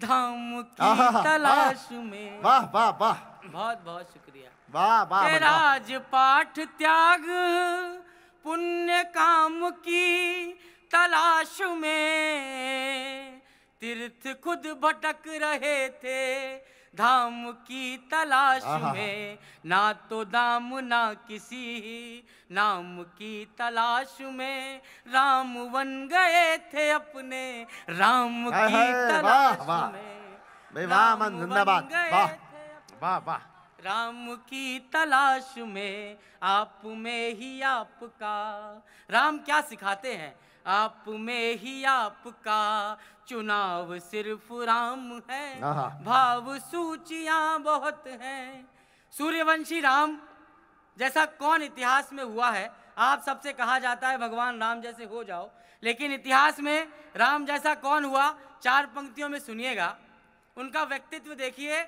धाम की तलाश में वाह वाह वाह बहुत बहुत शुक्रिया वाह वाह राज पाठ त्याग पुण्य काम की तलाश में तीर्थ खुद भटक रहे थे धाम की तलाश में ना तो दाम ना किसी नाम की तलाश में राम बन गए थे अपने राम की तलाश में वाह जिंदाबाद वाह वाह वाह राम की तलाश में आप में ही आपका राम क्या सिखाते हैं आप में ही आपका चुनाव सिर्फ राम है भाव सूचिया बहुत हैं सूर्यवंशी राम जैसा कौन इतिहास में हुआ है आप सबसे कहा जाता है भगवान राम जैसे हो जाओ लेकिन इतिहास में राम जैसा कौन हुआ चार पंक्तियों में सुनिएगा उनका व्यक्तित्व देखिए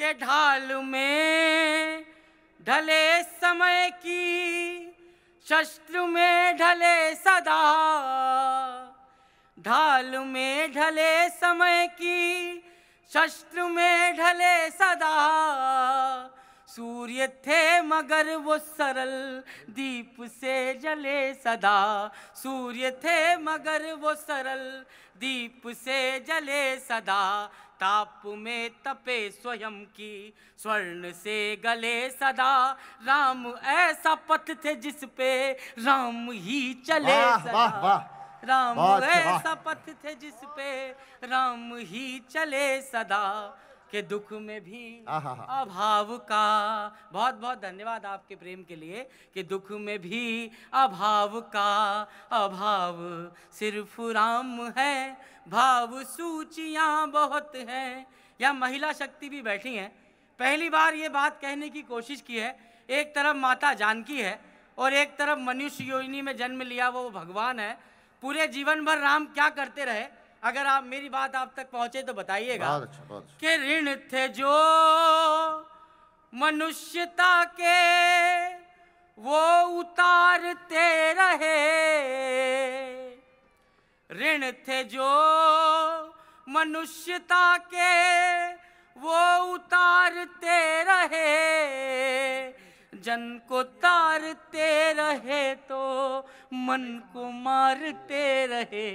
के ढाल में ढले समय की शस्त्र में ढले सदा ढाल में ढले समय की शस्त्र में ढले सदा सूर्य थे मगर वो सरल दीप से जले सदा सूर्य थे मगर वो सरल दीप से जले सदा ताप में तपे स्वयं की स्वर्ण से गले सदा राम ऐसा पथ थे जिस पे राम ही चले वाह, सदा वाह, वाह। राम ऐसा पथ थे जिस पे राम ही चले सदा के दुख में भी अभाव का बहुत बहुत धन्यवाद आपके प्रेम के लिए कि दुख में भी अभाव का अभाव सिर्फ राम है भाव सूचियाँ बहुत हैं यहाँ महिला शक्ति भी बैठी हैं पहली बार ये बात कहने की कोशिश की है एक तरफ माता जानकी है और एक तरफ मनुष्य योजनी में जन्म लिया वो भगवान है पूरे जीवन भर राम क्या करते रहे अगर आप मेरी बात आप तक पहुंचे तो बताइएगा अच्छा, अच्छा। के ऋण थे जो मनुष्यता के वो उतारते रहे ऋण थे जो मनुष्यता के वो उतारते रहे जन को तारते रहे तो मन को मारते रहे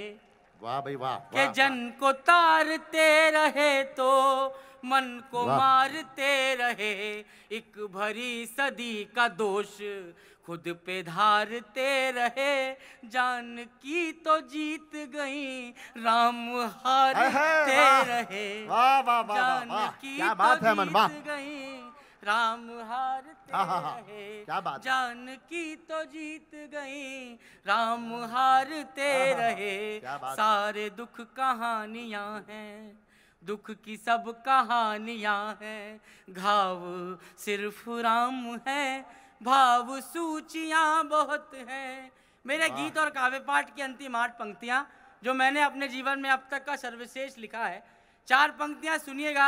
वाह भाई वाह के जन को तारते रहे तो मन को मारते रहे एक भरी सदी का दोष खुद पे धारते रहे जान की तो जीत गई राम हारते रहे वाह वाह वाह जान की तो जीत गई राम हारते रहे क्या बात की तो जीत गई राम हारते रहे सारे दुख कहानियां हैं दुख की सब कहानियां हैं घाव सिर्फ राम है भाव सूचियां बहुत हैं मेरे गीत और काव्य पाठ की अंतिम आठ पंक्तियां जो मैंने अपने जीवन में अब तक का सर्वश्रेष्ठ लिखा है चार पंक्तियां सुनिएगा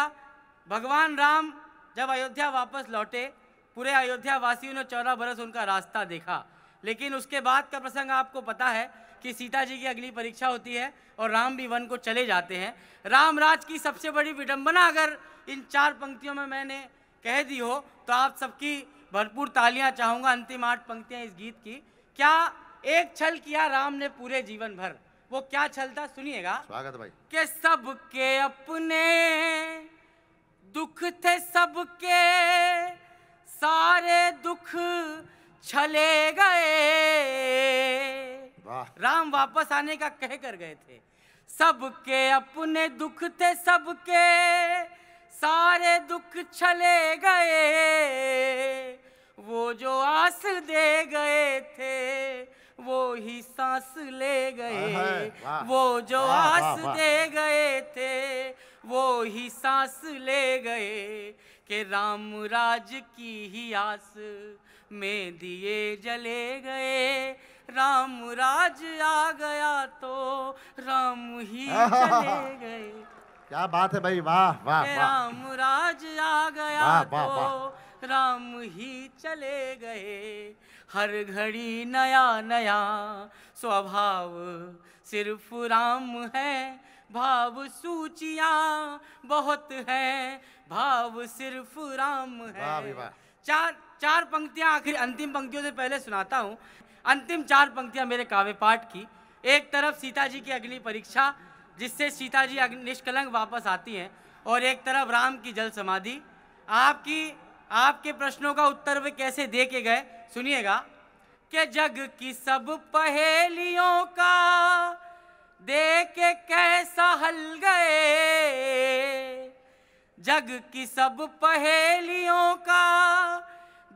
भगवान राम जब अयोध्या वापस लौटे पूरे अयोध्या वासियों ने चौदह बरस उनका रास्ता देखा लेकिन उसके बाद का प्रसंग आपको पता है कि सीता जी की अगली परीक्षा होती है और राम भी वन को चले जाते हैं रामराज की सबसे बड़ी विडंबना अगर इन चार पंक्तियों में मैंने कह दी हो तो आप सबकी भरपूर तालियां चाहूँगा अंतिम आठ पंक्तियाँ इस गीत की क्या एक छल किया राम ने पूरे जीवन भर वो क्या छल था सुनिएगा स्वागत भाई के सबके अपने दुख थे सबके सारे दुख छले गए राम वापस आने का कह कर गए थे सबके अपने दुख थे सबके सारे दुख छले गए वो जो आस दे गए थे वो ही सांस ले गए वो जो आस दे गए थे वो ही सांस ले गए के राम राज की ही आस में दिए जले गए राम राज आ गया तो राम ही चले गए क्या बात है भाई वाह वाह राम राज आ गया वा, वाह, वा, तो राम ही चले गए हर घड़ी नया नया स्वभाव सिर्फ राम है भाव सूचिया बहुत है भाव सिर्फ राम है चार चार पंक्तियाँ आखिर अंतिम पंक्तियों से पहले सुनाता हूँ अंतिम चार पंक्तियाँ मेरे काव्य पाठ की एक तरफ सीता जी की अग्नि परीक्षा जिससे सीता जी निष्कलंक वापस आती हैं और एक तरफ राम की जल समाधि आपकी आपके प्रश्नों का उत्तर वे कैसे दे के गए सुनिएगा कि जग की सब पहेलियों का देख कैसा हल गए जग की सब पहेलियों का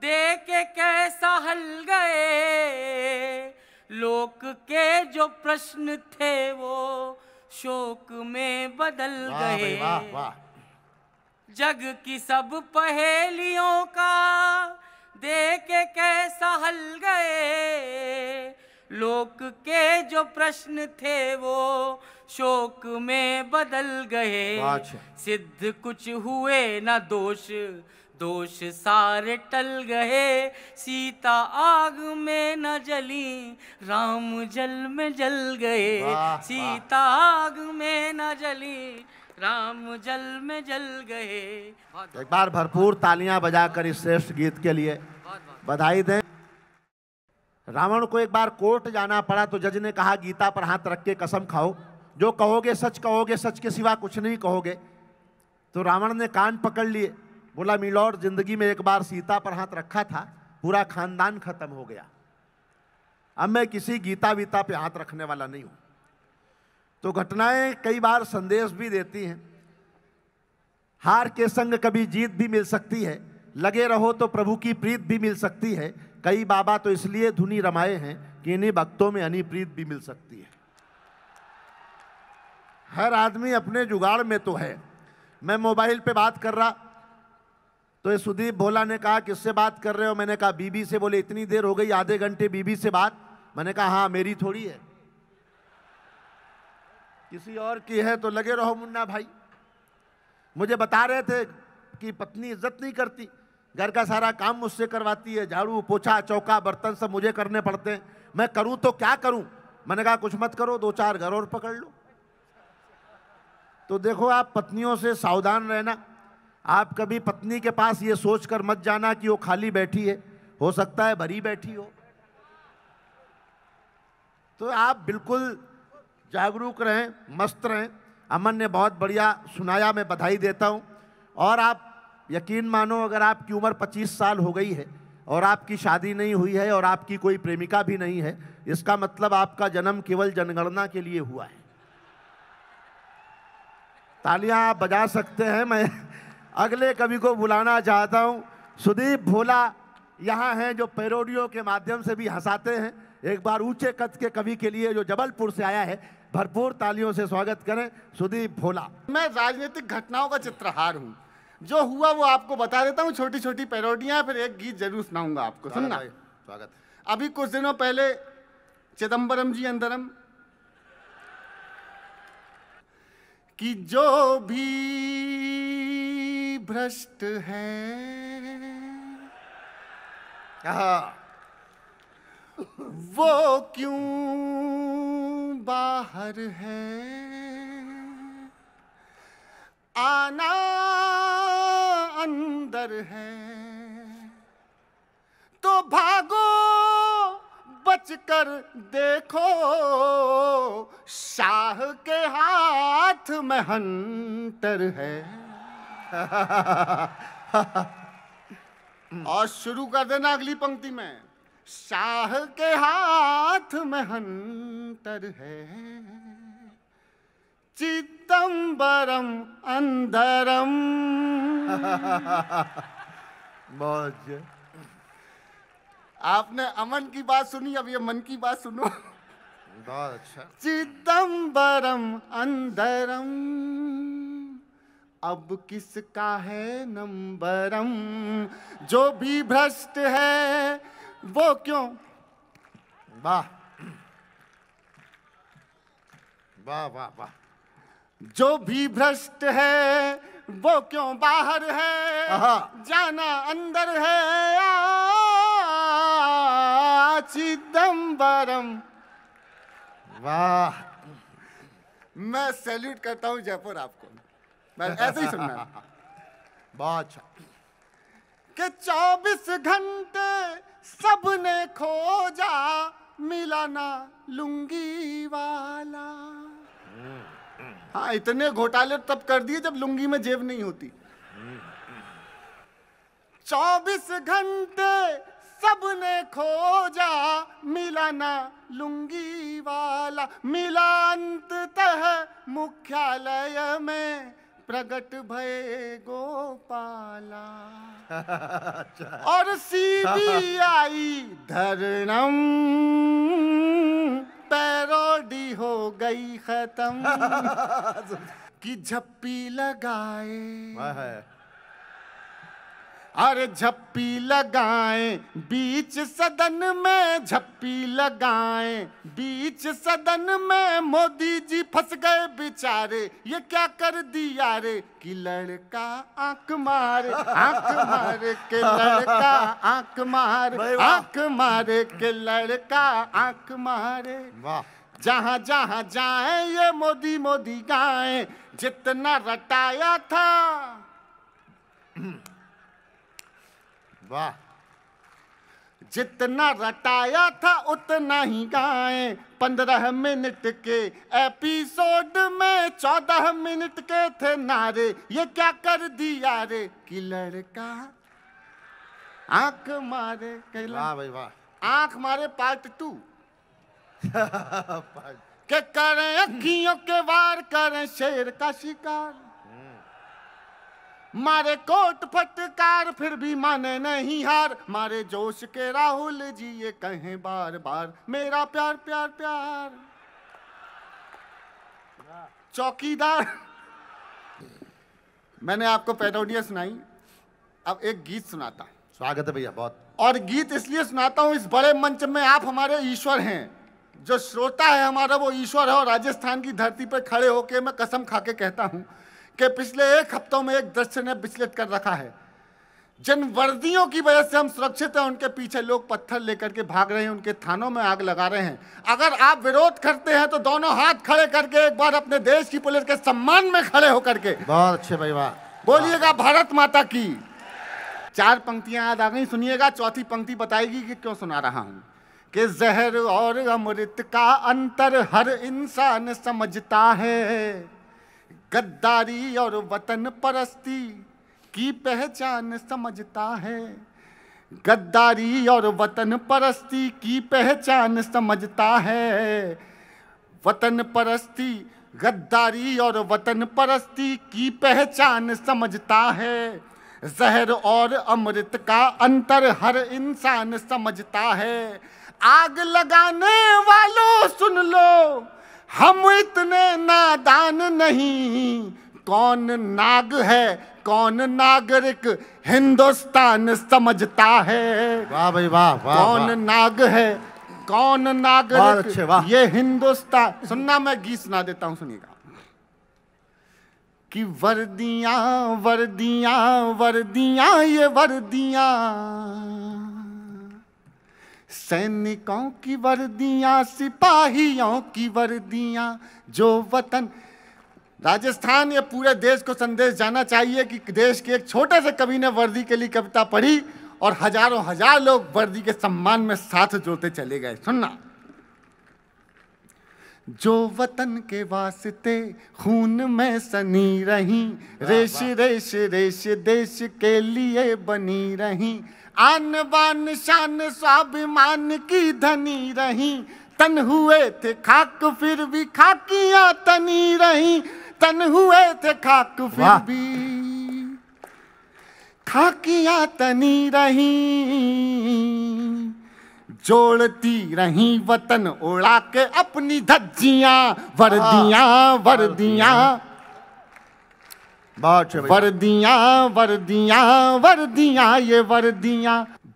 देख कैसा हल गए लोक के जो प्रश्न थे वो शोक में बदल गए जग की सब पहेलियों का देख कैसा हल गए लोक के जो प्रश्न थे वो शोक में बदल गए सिद्ध कुछ हुए न दोष दोष सारे टल गए सीता आग में न जली राम जल में जल गए सीता आग में न जली राम जल में जल गए एक बार भरपूर तालियां बजाकर इस श्रेष्ठ गीत के लिए बधाई दें रावण को एक बार कोर्ट जाना पड़ा तो जज ने कहा गीता पर हाथ रख के कसम खाओ जो कहोगे सच कहोगे सच के सिवा कुछ नहीं कहोगे तो रावण ने कान पकड़ लिए बोला मिलोर जिंदगी में एक बार सीता पर हाथ रखा था पूरा खानदान खत्म हो गया अब मैं किसी गीता वीता पे हाथ रखने वाला नहीं हूँ तो घटनाएं कई बार संदेश भी देती हैं हार के संग कभी जीत भी मिल सकती है लगे रहो तो प्रभु की प्रीत भी मिल सकती है कई बाबा तो इसलिए धुनी रमाए हैं कि इन्हीं भक्तों में अनिप्रीत भी मिल सकती है हर आदमी अपने जुगाड़ में तो है मैं मोबाइल पे बात कर रहा तो ये सुदीप भोला ने कहा किससे बात कर रहे हो मैंने कहा बीबी से बोले इतनी देर हो गई आधे घंटे बीबी से बात मैंने कहा हाँ मेरी थोड़ी है किसी और की है तो लगे रहो मुन्ना भाई मुझे बता रहे थे कि पत्नी इज्जत नहीं करती घर का सारा काम मुझसे करवाती है झाड़ू पोछा चौका बर्तन सब मुझे करने पड़ते हैं मैं करूं तो क्या करूं मैंने कहा कुछ मत करो दो चार घर और पकड़ लो तो देखो आप पत्नियों से सावधान रहना आप कभी पत्नी के पास ये सोच कर मत जाना कि वो खाली बैठी है हो सकता है भरी बैठी हो तो आप बिल्कुल जागरूक रहें मस्त रहें अमन ने बहुत बढ़िया सुनाया मैं बधाई देता हूँ और आप यकीन मानो अगर आपकी उम्र 25 साल हो गई है और आपकी शादी नहीं हुई है और आपकी कोई प्रेमिका भी नहीं है इसका मतलब आपका जन्म केवल जनगणना के लिए हुआ है तालियां आप बजा सकते हैं मैं अगले कवि को बुलाना चाहता हूं सुदीप भोला यहाँ हैं जो पेरोडियो के माध्यम से भी हंसाते हैं एक बार ऊंचे कद के कवि के लिए जो जबलपुर से आया है भरपूर तालियों से स्वागत करें सुदीप भोला मैं राजनीतिक घटनाओं का चित्रहार हूँ जो हुआ वो आपको बता देता हूँ छोटी छोटी पैरोडियाँ फिर एक गीत जरूर सुनाऊंगा आपको सुनना स्वागत अभी कुछ दिनों पहले चिदम्बरम जी अंदरम कि जो भी भ्रष्ट है हाँ। वो क्यों बाहर है आना अंदर है तो भागो बचकर देखो शाह के हाथ में हंटर है और शुरू कर देना अगली पंक्ति में शाह के हाथ में हंटर है चित पीतम्बरम् अंधरम बहुत आपने अमन की बात सुनी अब ये मन की बात सुनो बहुत अच्छा चिदम्बरम अंधरम अब किसका है नंबरम जो भी भ्रष्ट है वो क्यों वाह वाह वाह वाह जो भी भ्रष्ट है वो क्यों बाहर है जाना अंदर है चिदम्बरम वाह मैं सैल्यूट करता हूं जयपुर आपको मैं ऐसे ही सुनना बहुत अच्छा कि चौबीस घंटे सबने खोजा मिला ना लुंगी वाला हम्म। हाँ इतने घोटाले तब कर दिए जब लुंगी में जेब नहीं होती चौबीस घंटे सबने खोजा मिला ना लुंगी वाला मिला अंत मुख्यालय में प्रगट भय गोपाला अच्छा। और सीबीआई धरणम पैरोडी हो गई खत्म कि झप्पी लगाए और झप्पी लगाए बीच सदन में झप्पी लगाए बीच सदन में मोदी जी फंस गए बेचारे ये क्या कर दिया रे कि लड़का आंख मारे आंख मारे के लड़का आंख मारे आंख मारे के लड़का आंख मारे वाह जहाँ जहाँ जाए ये मोदी मोदी गाए जितना रटाया था वाह जितना रटाया था उतना ही गाए पंद्रह मिनट के एपिसोड में चौदह मिनट के थे नारे ये क्या कर दिया रे कि लड़का आंख मारे वाह भाई वाह आंख मारे पार्ट टू के करें अखियों के वार करें शेर का शिकार मारे कोट फटकार फिर भी माने नहीं हार मारे जोश के राहुल जी ये कहें बार बार मेरा प्यार प्यार प्यार चौकीदार मैंने आपको पेरोडिया सुनाई अब एक गीत सुनाता हूँ स्वागत है भैया बहुत और गीत इसलिए सुनाता हूँ इस बड़े मंच में आप हमारे ईश्वर हैं जो श्रोता है हमारा वो ईश्वर है और राजस्थान की धरती पर खड़े होके मैं कसम खा के कहता हूँ के पिछले एक हफ्तों में एक दृश्य ने विचलित कर रखा है जिन वर्दियों की वजह से हम सुरक्षित हैं उनके पीछे लोग पत्थर लेकर के भाग रहे हैं उनके थानों में आग लगा रहे हैं अगर आप विरोध करते हैं तो दोनों हाथ खड़े करके एक बार अपने देश की पुलिस के सम्मान में खड़े होकर के बहुत अच्छे भाई वाह बोलिएगा भारत माता की चार पंक्तियां याद आ गई सुनिएगा चौथी पंक्ति बताएगी कि क्यों सुना रहा हूं कि जहर और अमृत का अंतर हर इंसान समझता है गद्दारी और वतन परस्ती की पहचान समझता है गद्दारी और वतन परस्ती की पहचान समझता है वतन परस्ती गद्दारी और वतन परस्ती की पहचान समझता है जहर और अमृत का अंतर हर इंसान समझता है आग लगाने वालों सुन लो हम इतने नादान नहीं कौन नाग है कौन नागरिक हिंदुस्तान समझता है वाह भाई वाह कौन नाग है कौन नागरिक ये हिंदुस्तान सुनना मैं गीत सुना देता हूँ सुनिएगा कि वर्दियाँ वर्दियाँ वर्दियाँ ये वर्दियाँ सैनिकों की वर्दियां सिपाहियों की वर्दियां जो वतन राजस्थान या पूरे देश को संदेश जाना चाहिए कि देश के एक छोटे से कवि ने वर्दी के लिए कविता पढ़ी और हजारों हजार लोग वर्दी के सम्मान में साथ जोड़ते चले गए सुनना जो वतन के वास्ते खून में सनी रही रेश रेश रेश देश के लिए बनी रही आन बान शान स्वाभिमान की धनी रही तन हुए थे खाक फिर भी खाकिया तनी रही तन हुए थे खाक फिर भी खाकिया तनी रही जोड़ती रही वतन उड़ा के अपनी धज्जियां वर्दियां हाँ, वर्दियां बहुत वर्दिया वर्दिया वर्दियाँ ये वर्दिया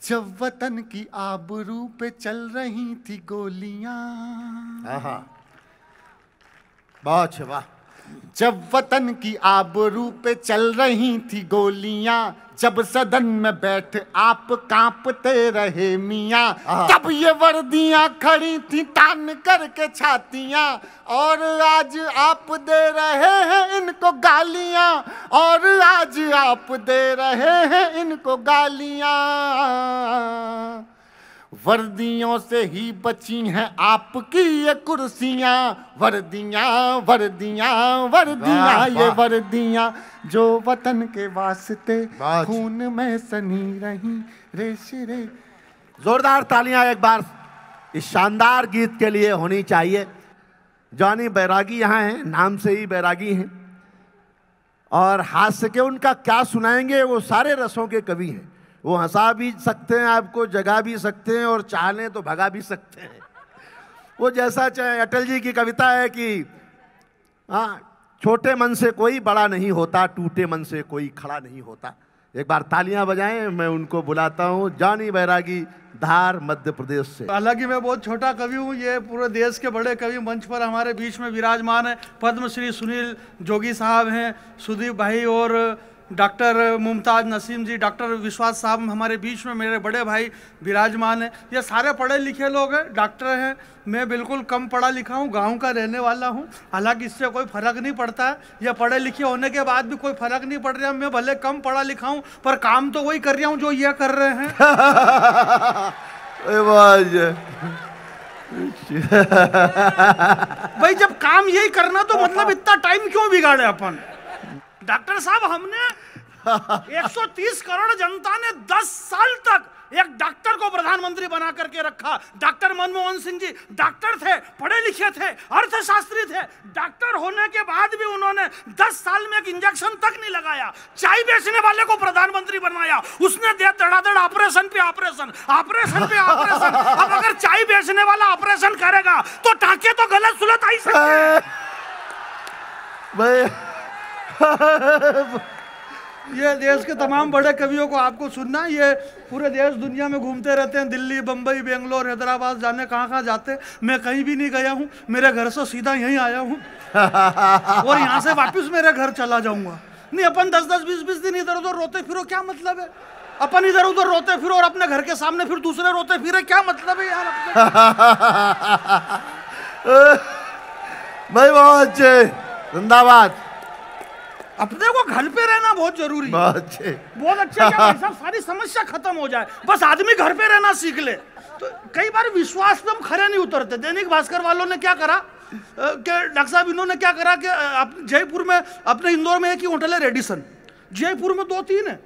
जब वतन की आबरू पे चल रही थी गोलिया बहुत वाह जब वतन की आबरू पे चल रही थी गोलियां जब सदन में बैठ आप कांपते रहे मियाँ हाँ। तब ये वर्दियाँ खड़ी थी तान करके छातियाँ और आज आप दे रहे हैं इनको गालियाँ और आज आप दे रहे हैं इनको गालियाँ वर्दियों से ही बची हैं आपकी ये कुर्सियाँ वर्दियाँ वर्दियाँ वर्दियाँ ये वर्दियाँ जो वतन के वास्ते खून में सनी रही रे रे जोरदार तालियां एक बार इस शानदार गीत के लिए होनी चाहिए जानी बैरागी यहाँ हैं नाम से ही बैरागी हैं और हाथ के उनका क्या सुनाएंगे वो सारे रसों के कवि हैं वो हंसा भी सकते हैं आपको जगा भी सकते हैं और चाहने तो भगा भी सकते हैं वो जैसा चाहे अटल जी की कविता है कि हाँ छोटे मन से कोई बड़ा नहीं होता टूटे मन से कोई खड़ा नहीं होता एक बार तालियां बजाएं मैं उनको बुलाता हूँ जानी बैरागी धार मध्य प्रदेश से हालांकि मैं बहुत छोटा कवि हूँ ये पूरे देश के बड़े कवि मंच पर हमारे बीच में विराजमान है पद्मश्री सुनील जोगी साहब हैं सुदीप भाई और डॉक्टर मुमताज़ नसीम जी डॉक्टर विश्वास साहब हमारे बीच में मेरे बड़े भाई विराजमान हैं ये सारे पढ़े लिखे लोग हैं डॉक्टर हैं मैं बिल्कुल कम पढ़ा लिखा हूँ गांव का रहने वाला हूँ हालांकि इससे कोई फ़र्क नहीं पड़ता है या पढ़े लिखे होने के बाद भी कोई फ़र्क नहीं पड़ रहा मैं भले कम पढ़ा लिखा हूँ पर काम तो वही कर रहा हूँ जो ये कर रहे हैं भाई जब काम यही करना तो मतलब इतना टाइम क्यों बिगाड़े अपन डॉक्टर साहब हमने 130 करोड़ जनता ने 10 साल तक एक डॉक्टर को प्रधानमंत्री बना करके रखा डॉक्टर मनमोहन सिंह जी डॉक्टर थे पढ़े लिखे थे अर्थशास्त्री थे डॉक्टर होने के बाद भी उन्होंने 10 साल में एक इंजेक्शन तक नहीं लगाया चाय बेचने वाले को प्रधानमंत्री बनाया उसने दिया धड़ाधड़ ऑपरेशन पे ऑपरेशन ऑपरेशन पे ऑपरेशन अब अगर चाय बेचने वाला ऑपरेशन करेगा तो टाके तो गलत सुलत आई सकते भाई ये देश के तमाम बड़े कवियों को आपको सुनना ये पूरे देश दुनिया में घूमते रहते हैं दिल्ली बम्बई बेंगलोर हैदराबाद जाने कहाँ कहाँ जाते मैं कहीं भी नहीं गया हूँ मेरे घर से सीधा यहीं आया हूँ और यहाँ से वापस मेरे घर चला जाऊँगा नहीं अपन दस दस बीस बीस दिन इधर उधर रोते फिरो क्या मतलब है अपन इधर उधर रोते फिरो और अपने घर के सामने फिर दूसरे रोते फिरे क्या मतलब है यार भाई बहुत अच्छे जिंदाबाद अपने को घर पे रहना बहुत जरूरी बहुत अच्छे बहुत अच्छा क्या सारी समस्या खत्म हो जाए बस आदमी घर पे रहना सीख ले तो कई बार विश्वास पे तो हम खड़े नहीं उतरते दैनिक भास्कर वालों ने क्या करा डॉक्टर साहब इन्होंने क्या करा कि जयपुर में अपने इंदौर में एक ही होटल है रेडिसन जयपुर में दो तीन है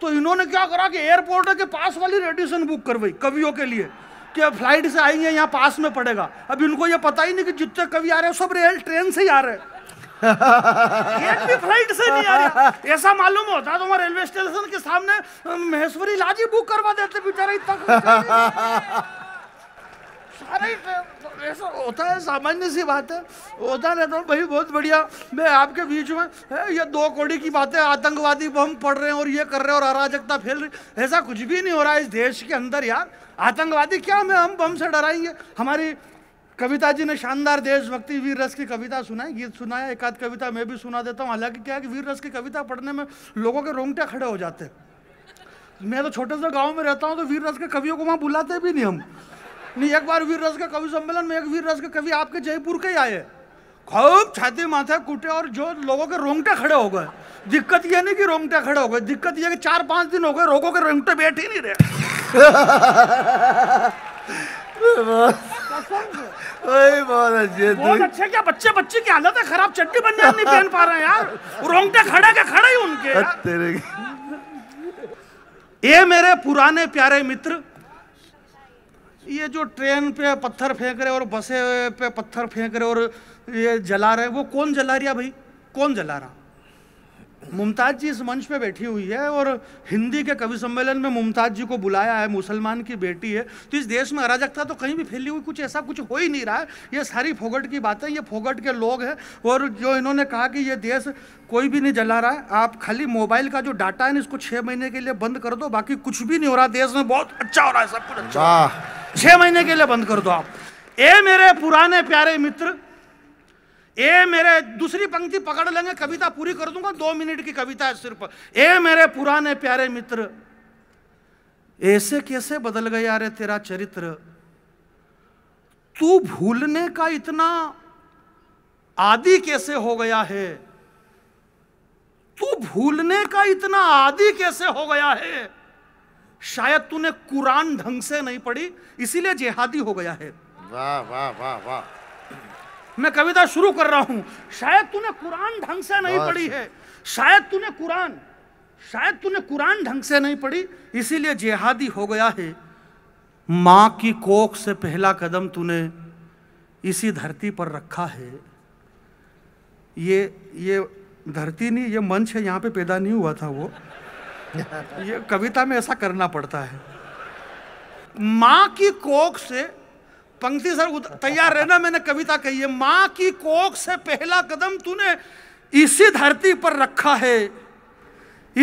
तो इन्होंने क्या करा कि एयरपोर्ट के पास वाली रेडिसन बुक करवाई कवियों के लिए कि फ्लाइट से आएंगे यहाँ पास में पड़ेगा अब इनको ये पता ही नहीं कि जितने कवि आ रहे हैं सब रेल ट्रेन से ही आ रहे हैं भी फ्लाइट से नहीं आ रहा ऐसा मालूम होता तो मैं रेलवे स्टेशन के सामने महेश्वरी लाजी बुक करवा देते बेचारा इतना ऐसा होता है सामान्य सी बात है होता रहता हूँ भाई बहुत बढ़िया मैं आपके बीच में ये दो कोड़ी की बातें आतंकवादी बम पड़ रहे हैं और ये कर रहे हैं और अराजकता फैल रही ऐसा कुछ भी नहीं हो रहा है इस देश के अंदर यार आतंकवादी क्या मैं हम बम से डराएंगे हमारी कविता जी ने शानदार देशभक्ति वीर रस की कविता सुनाई गीत सुनाया एकाध कविता मैं भी सुना देता हूँ हालांकि क्या है कि वीर रस की कविता पढ़ने में लोगों के रोंगटे खड़े हो जाते हैं मैं तो छोटे से गाँव में रहता हूँ तो वीर रस के कवियों को वहाँ बुलाते भी नहीं हम नहीं एक बार वीर रस के कवि सम्मेलन में एक वीर रस के कवि आपके जयपुर के ही आए खूब छाती माथे कुटे और जो लोगों के रोंगटे खड़े हो गए दिक्कत ये नहीं कि रोंगटे खड़े हो गए दिक्कत ये कि चार पाँच दिन हो गए रोगों के रोंगटे बैठ ही नहीं रहे बहुत अच्छे अच्छे क्या बच्चे बच्चे की हालत है खराब चट्टी बन नहीं पहन पा रहे यार रोंगटे खड़े के खड़े ही उनके तेरे ये मेरे पुराने प्यारे मित्र ये जो ट्रेन पे पत्थर फेंक रहे और बसे पे पत्थर फेंक रहे और ये जला रहे वो कौन जला रहा भाई कौन जला रहा मुमताज़ जी इस मंच पे बैठी हुई है और हिंदी के कवि सम्मेलन में मुमताज़ जी को बुलाया है मुसलमान की बेटी है तो इस देश में अराजकता तो कहीं भी फैली हुई कुछ ऐसा कुछ हो ही नहीं रहा है ये सारी फोगट की बातें ये फोगट के लोग हैं और जो इन्होंने कहा कि ये देश कोई भी नहीं जला रहा है आप खाली मोबाइल का जो डाटा है ना इसको छः महीने के लिए बंद कर दो बाकी कुछ भी नहीं हो रहा देश में बहुत अच्छा हो रहा है सब कुछ अच्छा छः महीने के लिए बंद कर दो आप ए मेरे पुराने प्यारे मित्र ए मेरे दूसरी पंक्ति पकड़ लेंगे कविता पूरी कर दूंगा दो मिनट की कविता है सिर्फ ए मेरे पुराने प्यारे मित्र ऐसे कैसे बदल गया रे तेरा चरित्र तू भूलने का इतना आदि कैसे हो गया है तू भूलने का इतना आदि कैसे हो गया है शायद तूने कुरान ढंग से नहीं पढ़ी इसीलिए जेहादी हो गया है वाह वाह वाह वाह मैं कविता शुरू कर रहा हूं शायद तूने कुरान ढंग से नहीं पढ़ी है शायद तूने कुरान शायद तूने कुरान ढंग से नहीं पढ़ी इसीलिए जिहादी हो गया है मां की कोख से पहला कदम तूने इसी धरती पर रखा है ये ये धरती नहीं ये मंच है यहाँ पे पैदा नहीं हुआ था वो ये कविता में ऐसा करना पड़ता है माँ की कोख से पंक्ति सर तैयार रहना मैंने कविता कही है माँ की कोख से पहला कदम तूने इसी धरती पर रखा है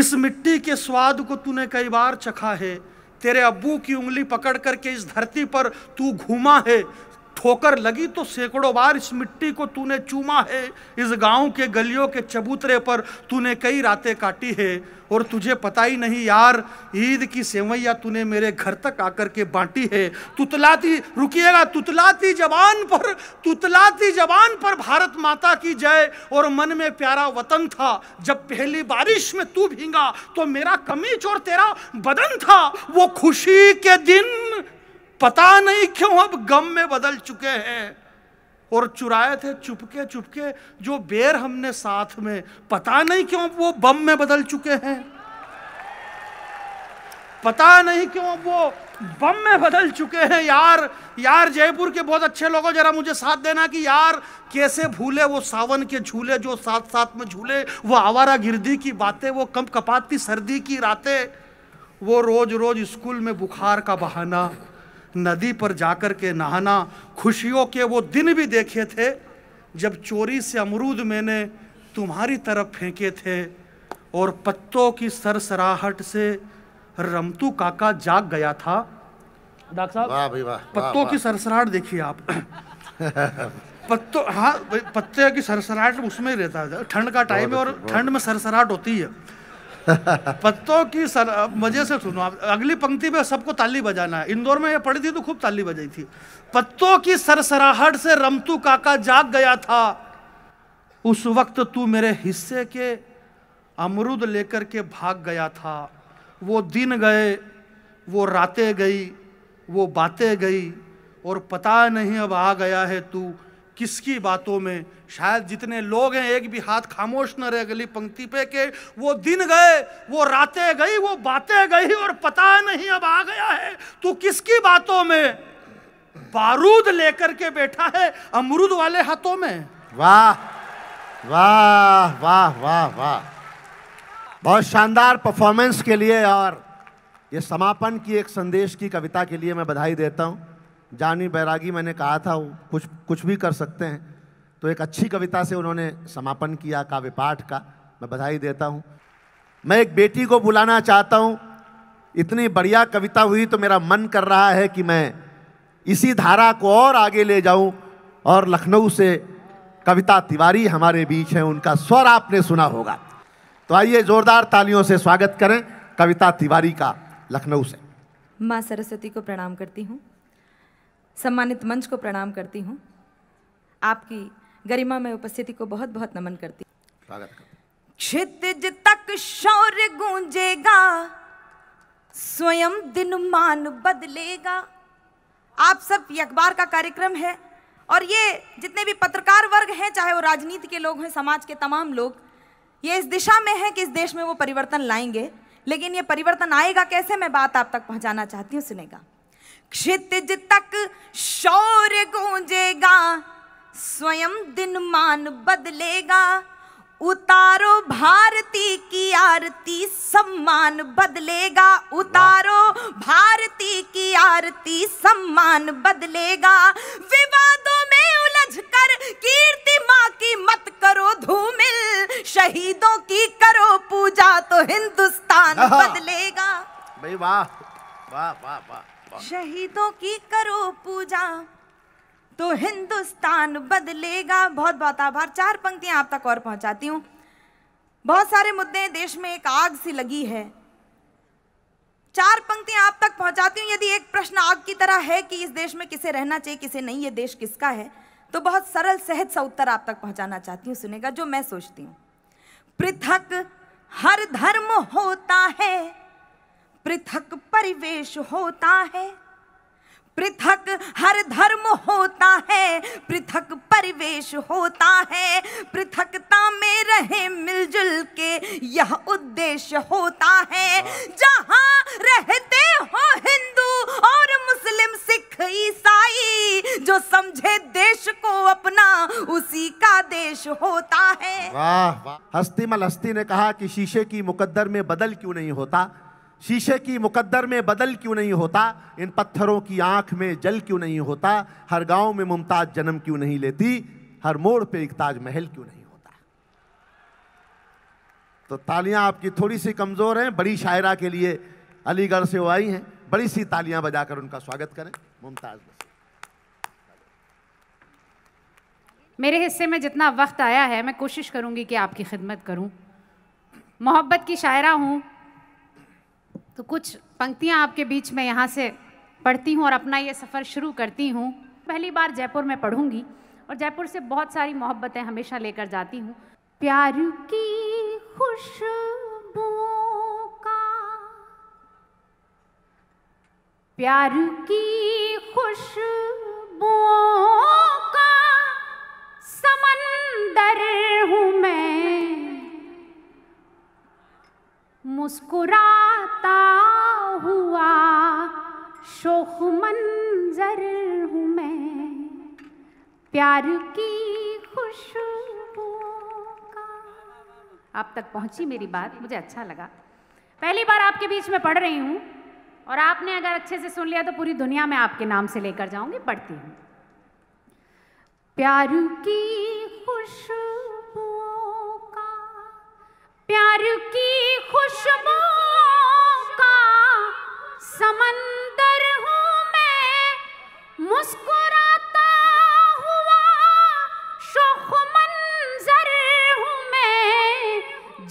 इस मिट्टी के स्वाद को तूने कई बार चखा है तेरे अब्बू की उंगली पकड़ करके इस धरती पर तू घूमा है ठोकर लगी तो सैकड़ों बार इस मिट्टी को तूने चूमा है इस गांव के गलियों के चबूतरे पर तूने कई रातें काटी है और तुझे पता ही नहीं यार ईद की सेवैया तूने मेरे घर तक आकर के बांटी है तुतलाती रुकिएगा तुतलाती जबान पर तुतलाती जबान पर भारत माता की जय और मन में प्यारा वतन था जब पहली बारिश में तू भींगा तो मेरा कमीज और तेरा बदन था वो खुशी के दिन पता नहीं क्यों अब गम में बदल चुके हैं और चुराए थे चुपके चुपके जो बेर हमने साथ में पता नहीं क्यों वो बम में बदल चुके हैं पता नहीं क्यों वो बम में बदल चुके हैं यार यार जयपुर के बहुत अच्छे लोगों जरा मुझे साथ देना कि यार कैसे भूले वो सावन के झूले जो साथ साथ में झूले वो आवारा गिरदी की बातें वो कम कपाती सर्दी की रातें वो रोज रोज स्कूल में बुखार का बहाना नदी पर जाकर के नहाना खुशियों के वो दिन भी देखे थे जब चोरी से अमरूद मैंने तुम्हारी तरफ फेंके थे और पत्तों की सरसराहट से रमतू काका जाग गया था डॉक्टर साहब वाह भाई वाह पत्तों की सरसराहट देखिए आप पत्तों हाँ पत्ते की सरसराहट उसमें रहता है ठंड का टाइम है और ठंड में सरसराहट होती है पत्तों की सर मजे से सुनो आप अगली पंक्ति में सबको ताली बजाना है इंदौर में ये पड़ी थी तो खूब ताली बजाई थी पत्तों की सरसराहट से रमतू काका जाग गया था उस वक्त तू मेरे हिस्से के अमरुद लेकर के भाग गया था वो दिन गए वो रातें गई वो बातें गई और पता नहीं अब आ गया है तू किसकी बातों में शायद जितने लोग हैं एक भी हाथ खामोश न रह गली पंक्ति पे के वो दिन गए वो रातें गई वो बातें गई और पता नहीं अब आ गया है तू किसकी बातों में बारूद लेकर के बैठा है अमरूद वाले हाथों में वाह वाह वाह वाह वाह बहुत शानदार परफॉर्मेंस के लिए और ये समापन की एक संदेश की कविता के लिए मैं बधाई देता हूँ जानी बैरागी मैंने कहा था कुछ कुछ भी कर सकते हैं तो एक अच्छी कविता से उन्होंने समापन किया काव्य पाठ का मैं बधाई देता हूँ मैं एक बेटी को बुलाना चाहता हूँ इतनी बढ़िया कविता हुई तो मेरा मन कर रहा है कि मैं इसी धारा को और आगे ले जाऊं और लखनऊ से कविता तिवारी हमारे बीच है उनका स्वर आपने सुना होगा तो आइए जोरदार तालियों से स्वागत करें कविता तिवारी का लखनऊ से माँ सरस्वती को प्रणाम करती हूँ सम्मानित मंच को प्रणाम करती हूँ आपकी गरिमा में उपस्थिति को बहुत बहुत नमन करती क्षितिज तक शौर्य गूंजेगा स्वयं दिन मान बदलेगा आप सब ये अखबार का कार्यक्रम है और ये जितने भी पत्रकार वर्ग हैं चाहे वो राजनीति के लोग हैं समाज के तमाम लोग ये इस दिशा में है कि इस देश में वो परिवर्तन लाएंगे लेकिन ये परिवर्तन आएगा कैसे मैं बात आप तक पहुंचाना चाहती हूँ सुनेगा क्षितिज तक शौर गूंजेगा स्वयं दिन मान बदलेगा उतारो भारती की आरती सम्मान बदलेगा उतारो भारती की आरती सम्मान बदलेगा विवादों में उलझ कर कीर्ति माँ की मत करो धूमिल शहीदों की करो पूजा तो हिंदुस्तान बदलेगा भाई वाह वाह वाह वाह शहीदों की करो पूजा तो हिंदुस्तान बदलेगा बहुत बहुत आभार चार पंक्तियां आप तक और पहुंचाती हूं बहुत सारे मुद्दे देश में एक आग सी लगी है चार पंक्तियां आप तक पहुंचाती हूं यदि एक प्रश्न आग की तरह है कि इस देश में किसे रहना चाहिए किसे नहीं ये देश किसका है तो बहुत सरल सहज सा उत्तर आप तक पहुंचाना चाहती हूँ सुनेगा जो मैं सोचती हूँ पृथक हर धर्म होता है पृथक परिवेश होता है पृथक हर धर्म होता है पृथक परिवेश होता है पृथकता में रहे मिलजुल के यह उद्देश्य होता है जहाँ रहते हो हिंदू और मुस्लिम सिख ईसाई जो समझे देश को अपना उसी का देश होता है वाह हस्ती मल हस्ती ने कहा कि शीशे की मुकद्दर में बदल क्यों नहीं होता शीशे की मुकद्दर में बदल क्यों नहीं होता इन पत्थरों की आंख में जल क्यों नहीं होता हर गांव में मुमताज जन्म क्यों नहीं लेती हर मोड़ पे एक ताज महल क्यों नहीं होता तो तालियां आपकी थोड़ी सी कमजोर हैं बड़ी शायरा के लिए अलीगढ़ से वो आई हैं बड़ी सी तालियां बजाकर उनका स्वागत करें मुमताज मेरे हिस्से में जितना वक्त आया है मैं कोशिश करूंगी कि आपकी खिदमत करूं मोहब्बत की शायरा हूं तो कुछ पंक्तियां आपके बीच में यहाँ से पढ़ती हूँ और अपना ये सफ़र शुरू करती हूँ पहली बार जयपुर में पढ़ूंगी और जयपुर से बहुत सारी मोहब्बतें हमेशा लेकर जाती हूँ प्यार की खुशबू का प्यार की खुशबू का समंदर हूँ मैं मुस्कुराता हुआ शोख मंजर हूँ मैं प्यार की खुशबू का आप तक पहुंची मेरी बात मुझे अच्छा लगा पहली बार आपके बीच में पढ़ रही हूँ और आपने अगर अच्छे से सुन लिया तो पूरी दुनिया में आपके नाम से लेकर जाऊंगी पढ़ती हूँ प्यार की खुशबू प्यार की खुशबू का समंदर हूँ मैं मुस्कुराता हुआ शोख मंजर हूँ मैं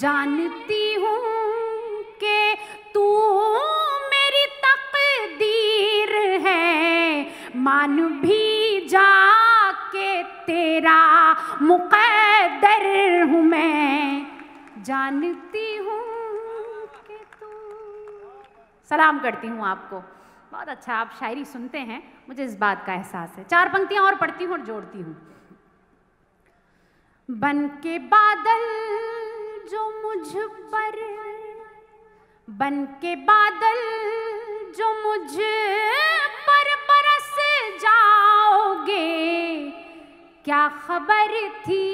जानती हूँ कि तू मेरी तकदीर है मान भी जाके तेरा मुकदर हूँ मैं जानती हूँ कि तू सलाम करती हूँ आपको बहुत अच्छा आप शायरी सुनते हैं मुझे इस बात का एहसास है चार पंक्तियां और पढ़ती हूँ और जोड़ती हूँ बन के बादल जो मुझ पर बन के बादल जो मुझ पर बरस जाओगे क्या खबर थी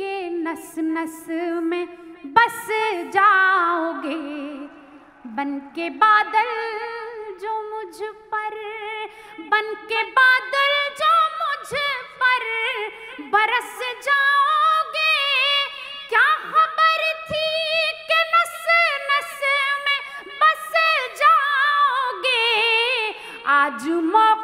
के नस नस में बस जाओगे बन के बादल जो मुझ पर बन के बादल जो मुझ पर बरस जाओगे क्या खबर थी के नस नस में बस जाओगे आज मौका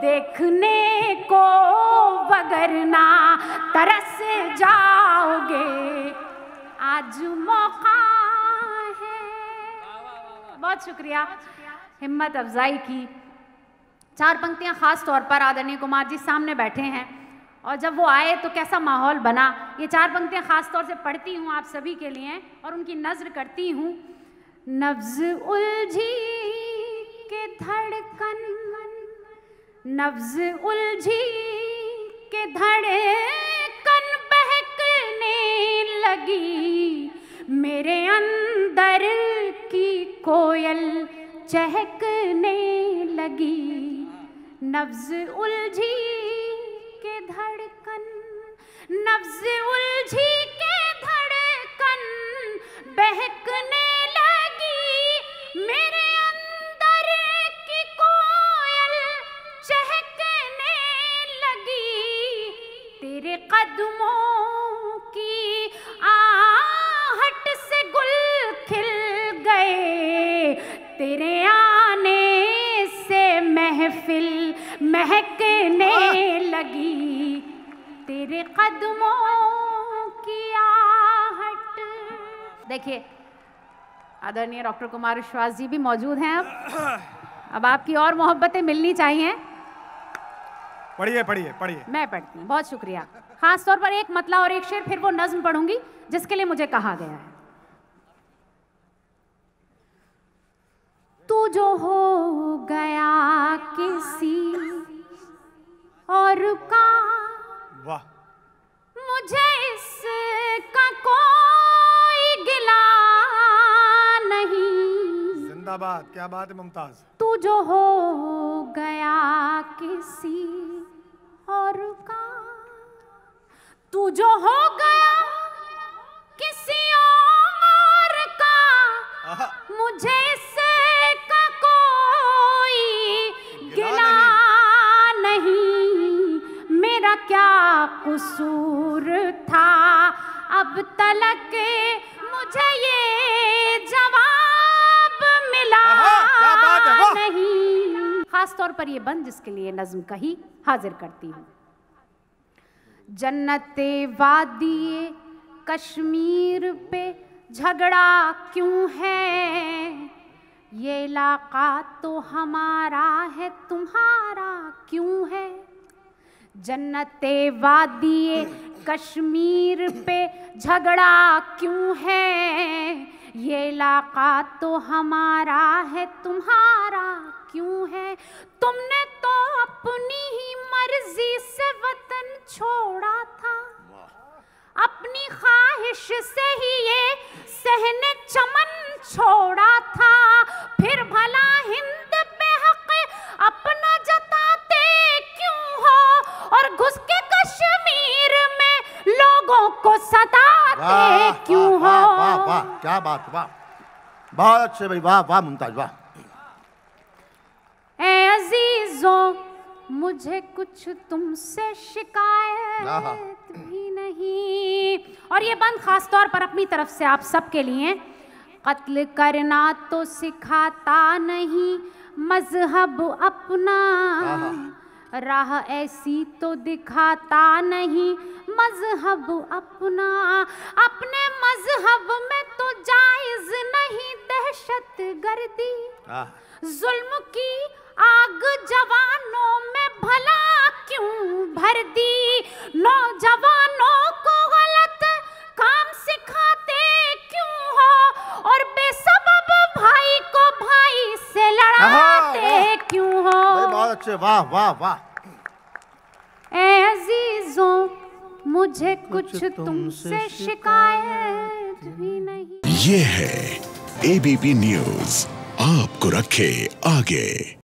देखने को ना तरस जाओगे आज मौका है बहुत शुक्रिया हिम्मत अफजाई की चार पंक्तियां खास तौर पर आदरणीय कुमार जी सामने बैठे हैं और जब वो आए तो कैसा माहौल बना ये चार पंक्तियां खास तौर से पढ़ती हूँ आप सभी के लिए और उनकी नज़र करती हूँ नब्ज उलझी के धड़कन नब्ज उलझी के धड़े कन बहकने लगी मेरे अंदर की कोयल चहकने लगी नब्ज उलझी के धड़कन नब्ज उलझी के धड़कन बहकने लगी मेरे कदमों की आहट से गुल खिल गए तेरे आने से महफिल महकने लगी तेरे कदमों की आहट देखिए आदरणीय डॉक्टर कुमार विश्वास जी भी मौजूद हैं अब अब आपकी और मोहब्बतें मिलनी चाहिए पढ़िए पढ़िए पढ़िए मैं पढ़ती हूँ बहुत शुक्रिया खास तौर पर एक मतला और एक शेर फिर वो नज्म पढ़ूंगी जिसके लिए मुझे कहा गया है तू जो हो गया किसी और का वाह मुझे इसका कोई गिला नहीं जिंदाबाद क्या बात है मुमताज तू जो हो गया किसी और का तू जो हो गया किसी और का मुझे इससे का कोई गिला नहीं मेरा क्या कसूर था अब तलक मुझे ये जवाब मिला नहीं खास तौर पर ये बंद जिसके लिए नज्म कही हाजिर करती हूँ जन्नत वादिए कश्मीर पे झगड़ा क्यों है ये इलाका तो हमारा है तुम्हारा क्यों है जन्नत वादिए कश्मीर पे झगड़ा क्यों है ये इलाका तो हमारा है तुम्हारा क्यों है तुमने तो अपनी ही मर्जी से वतन छोड़ा था अपनी ख्वाहिश से ही ये सहने चमन छोड़ा था फिर भला हिंद पे हक अपना जताते क्यों हो और घुस के कश्मीर में लोगों को सताते क्यों हो वाह वाह क्या बात वाह बहुत अच्छे भाई वाह वाह मुमताज वाह अजीजों मुझे कुछ तुमसे शिकायत भी नहीं और ये बंद खास तौर पर अपनी तरफ से आप सबके लिए कत्ल करना तो सिखाता नहीं मजहब अपना राह ऐसी तो दिखाता नहीं मजहब अपना अपने मजहब में तो जायज नहीं दहशत गर्दी जुल्म की आग जवानों में भला क्यों भर दी नौजवानों को गलत काम सिखाते क्यों हो और बेसबब भाई को भाई से लड़ाते क्यों हो बहुत अच्छे वाह वाह वाह अजीजों मुझे कुछ, कुछ तुमसे शिकायत भी नहीं ये है एबीपी न्यूज आपको रखे आगे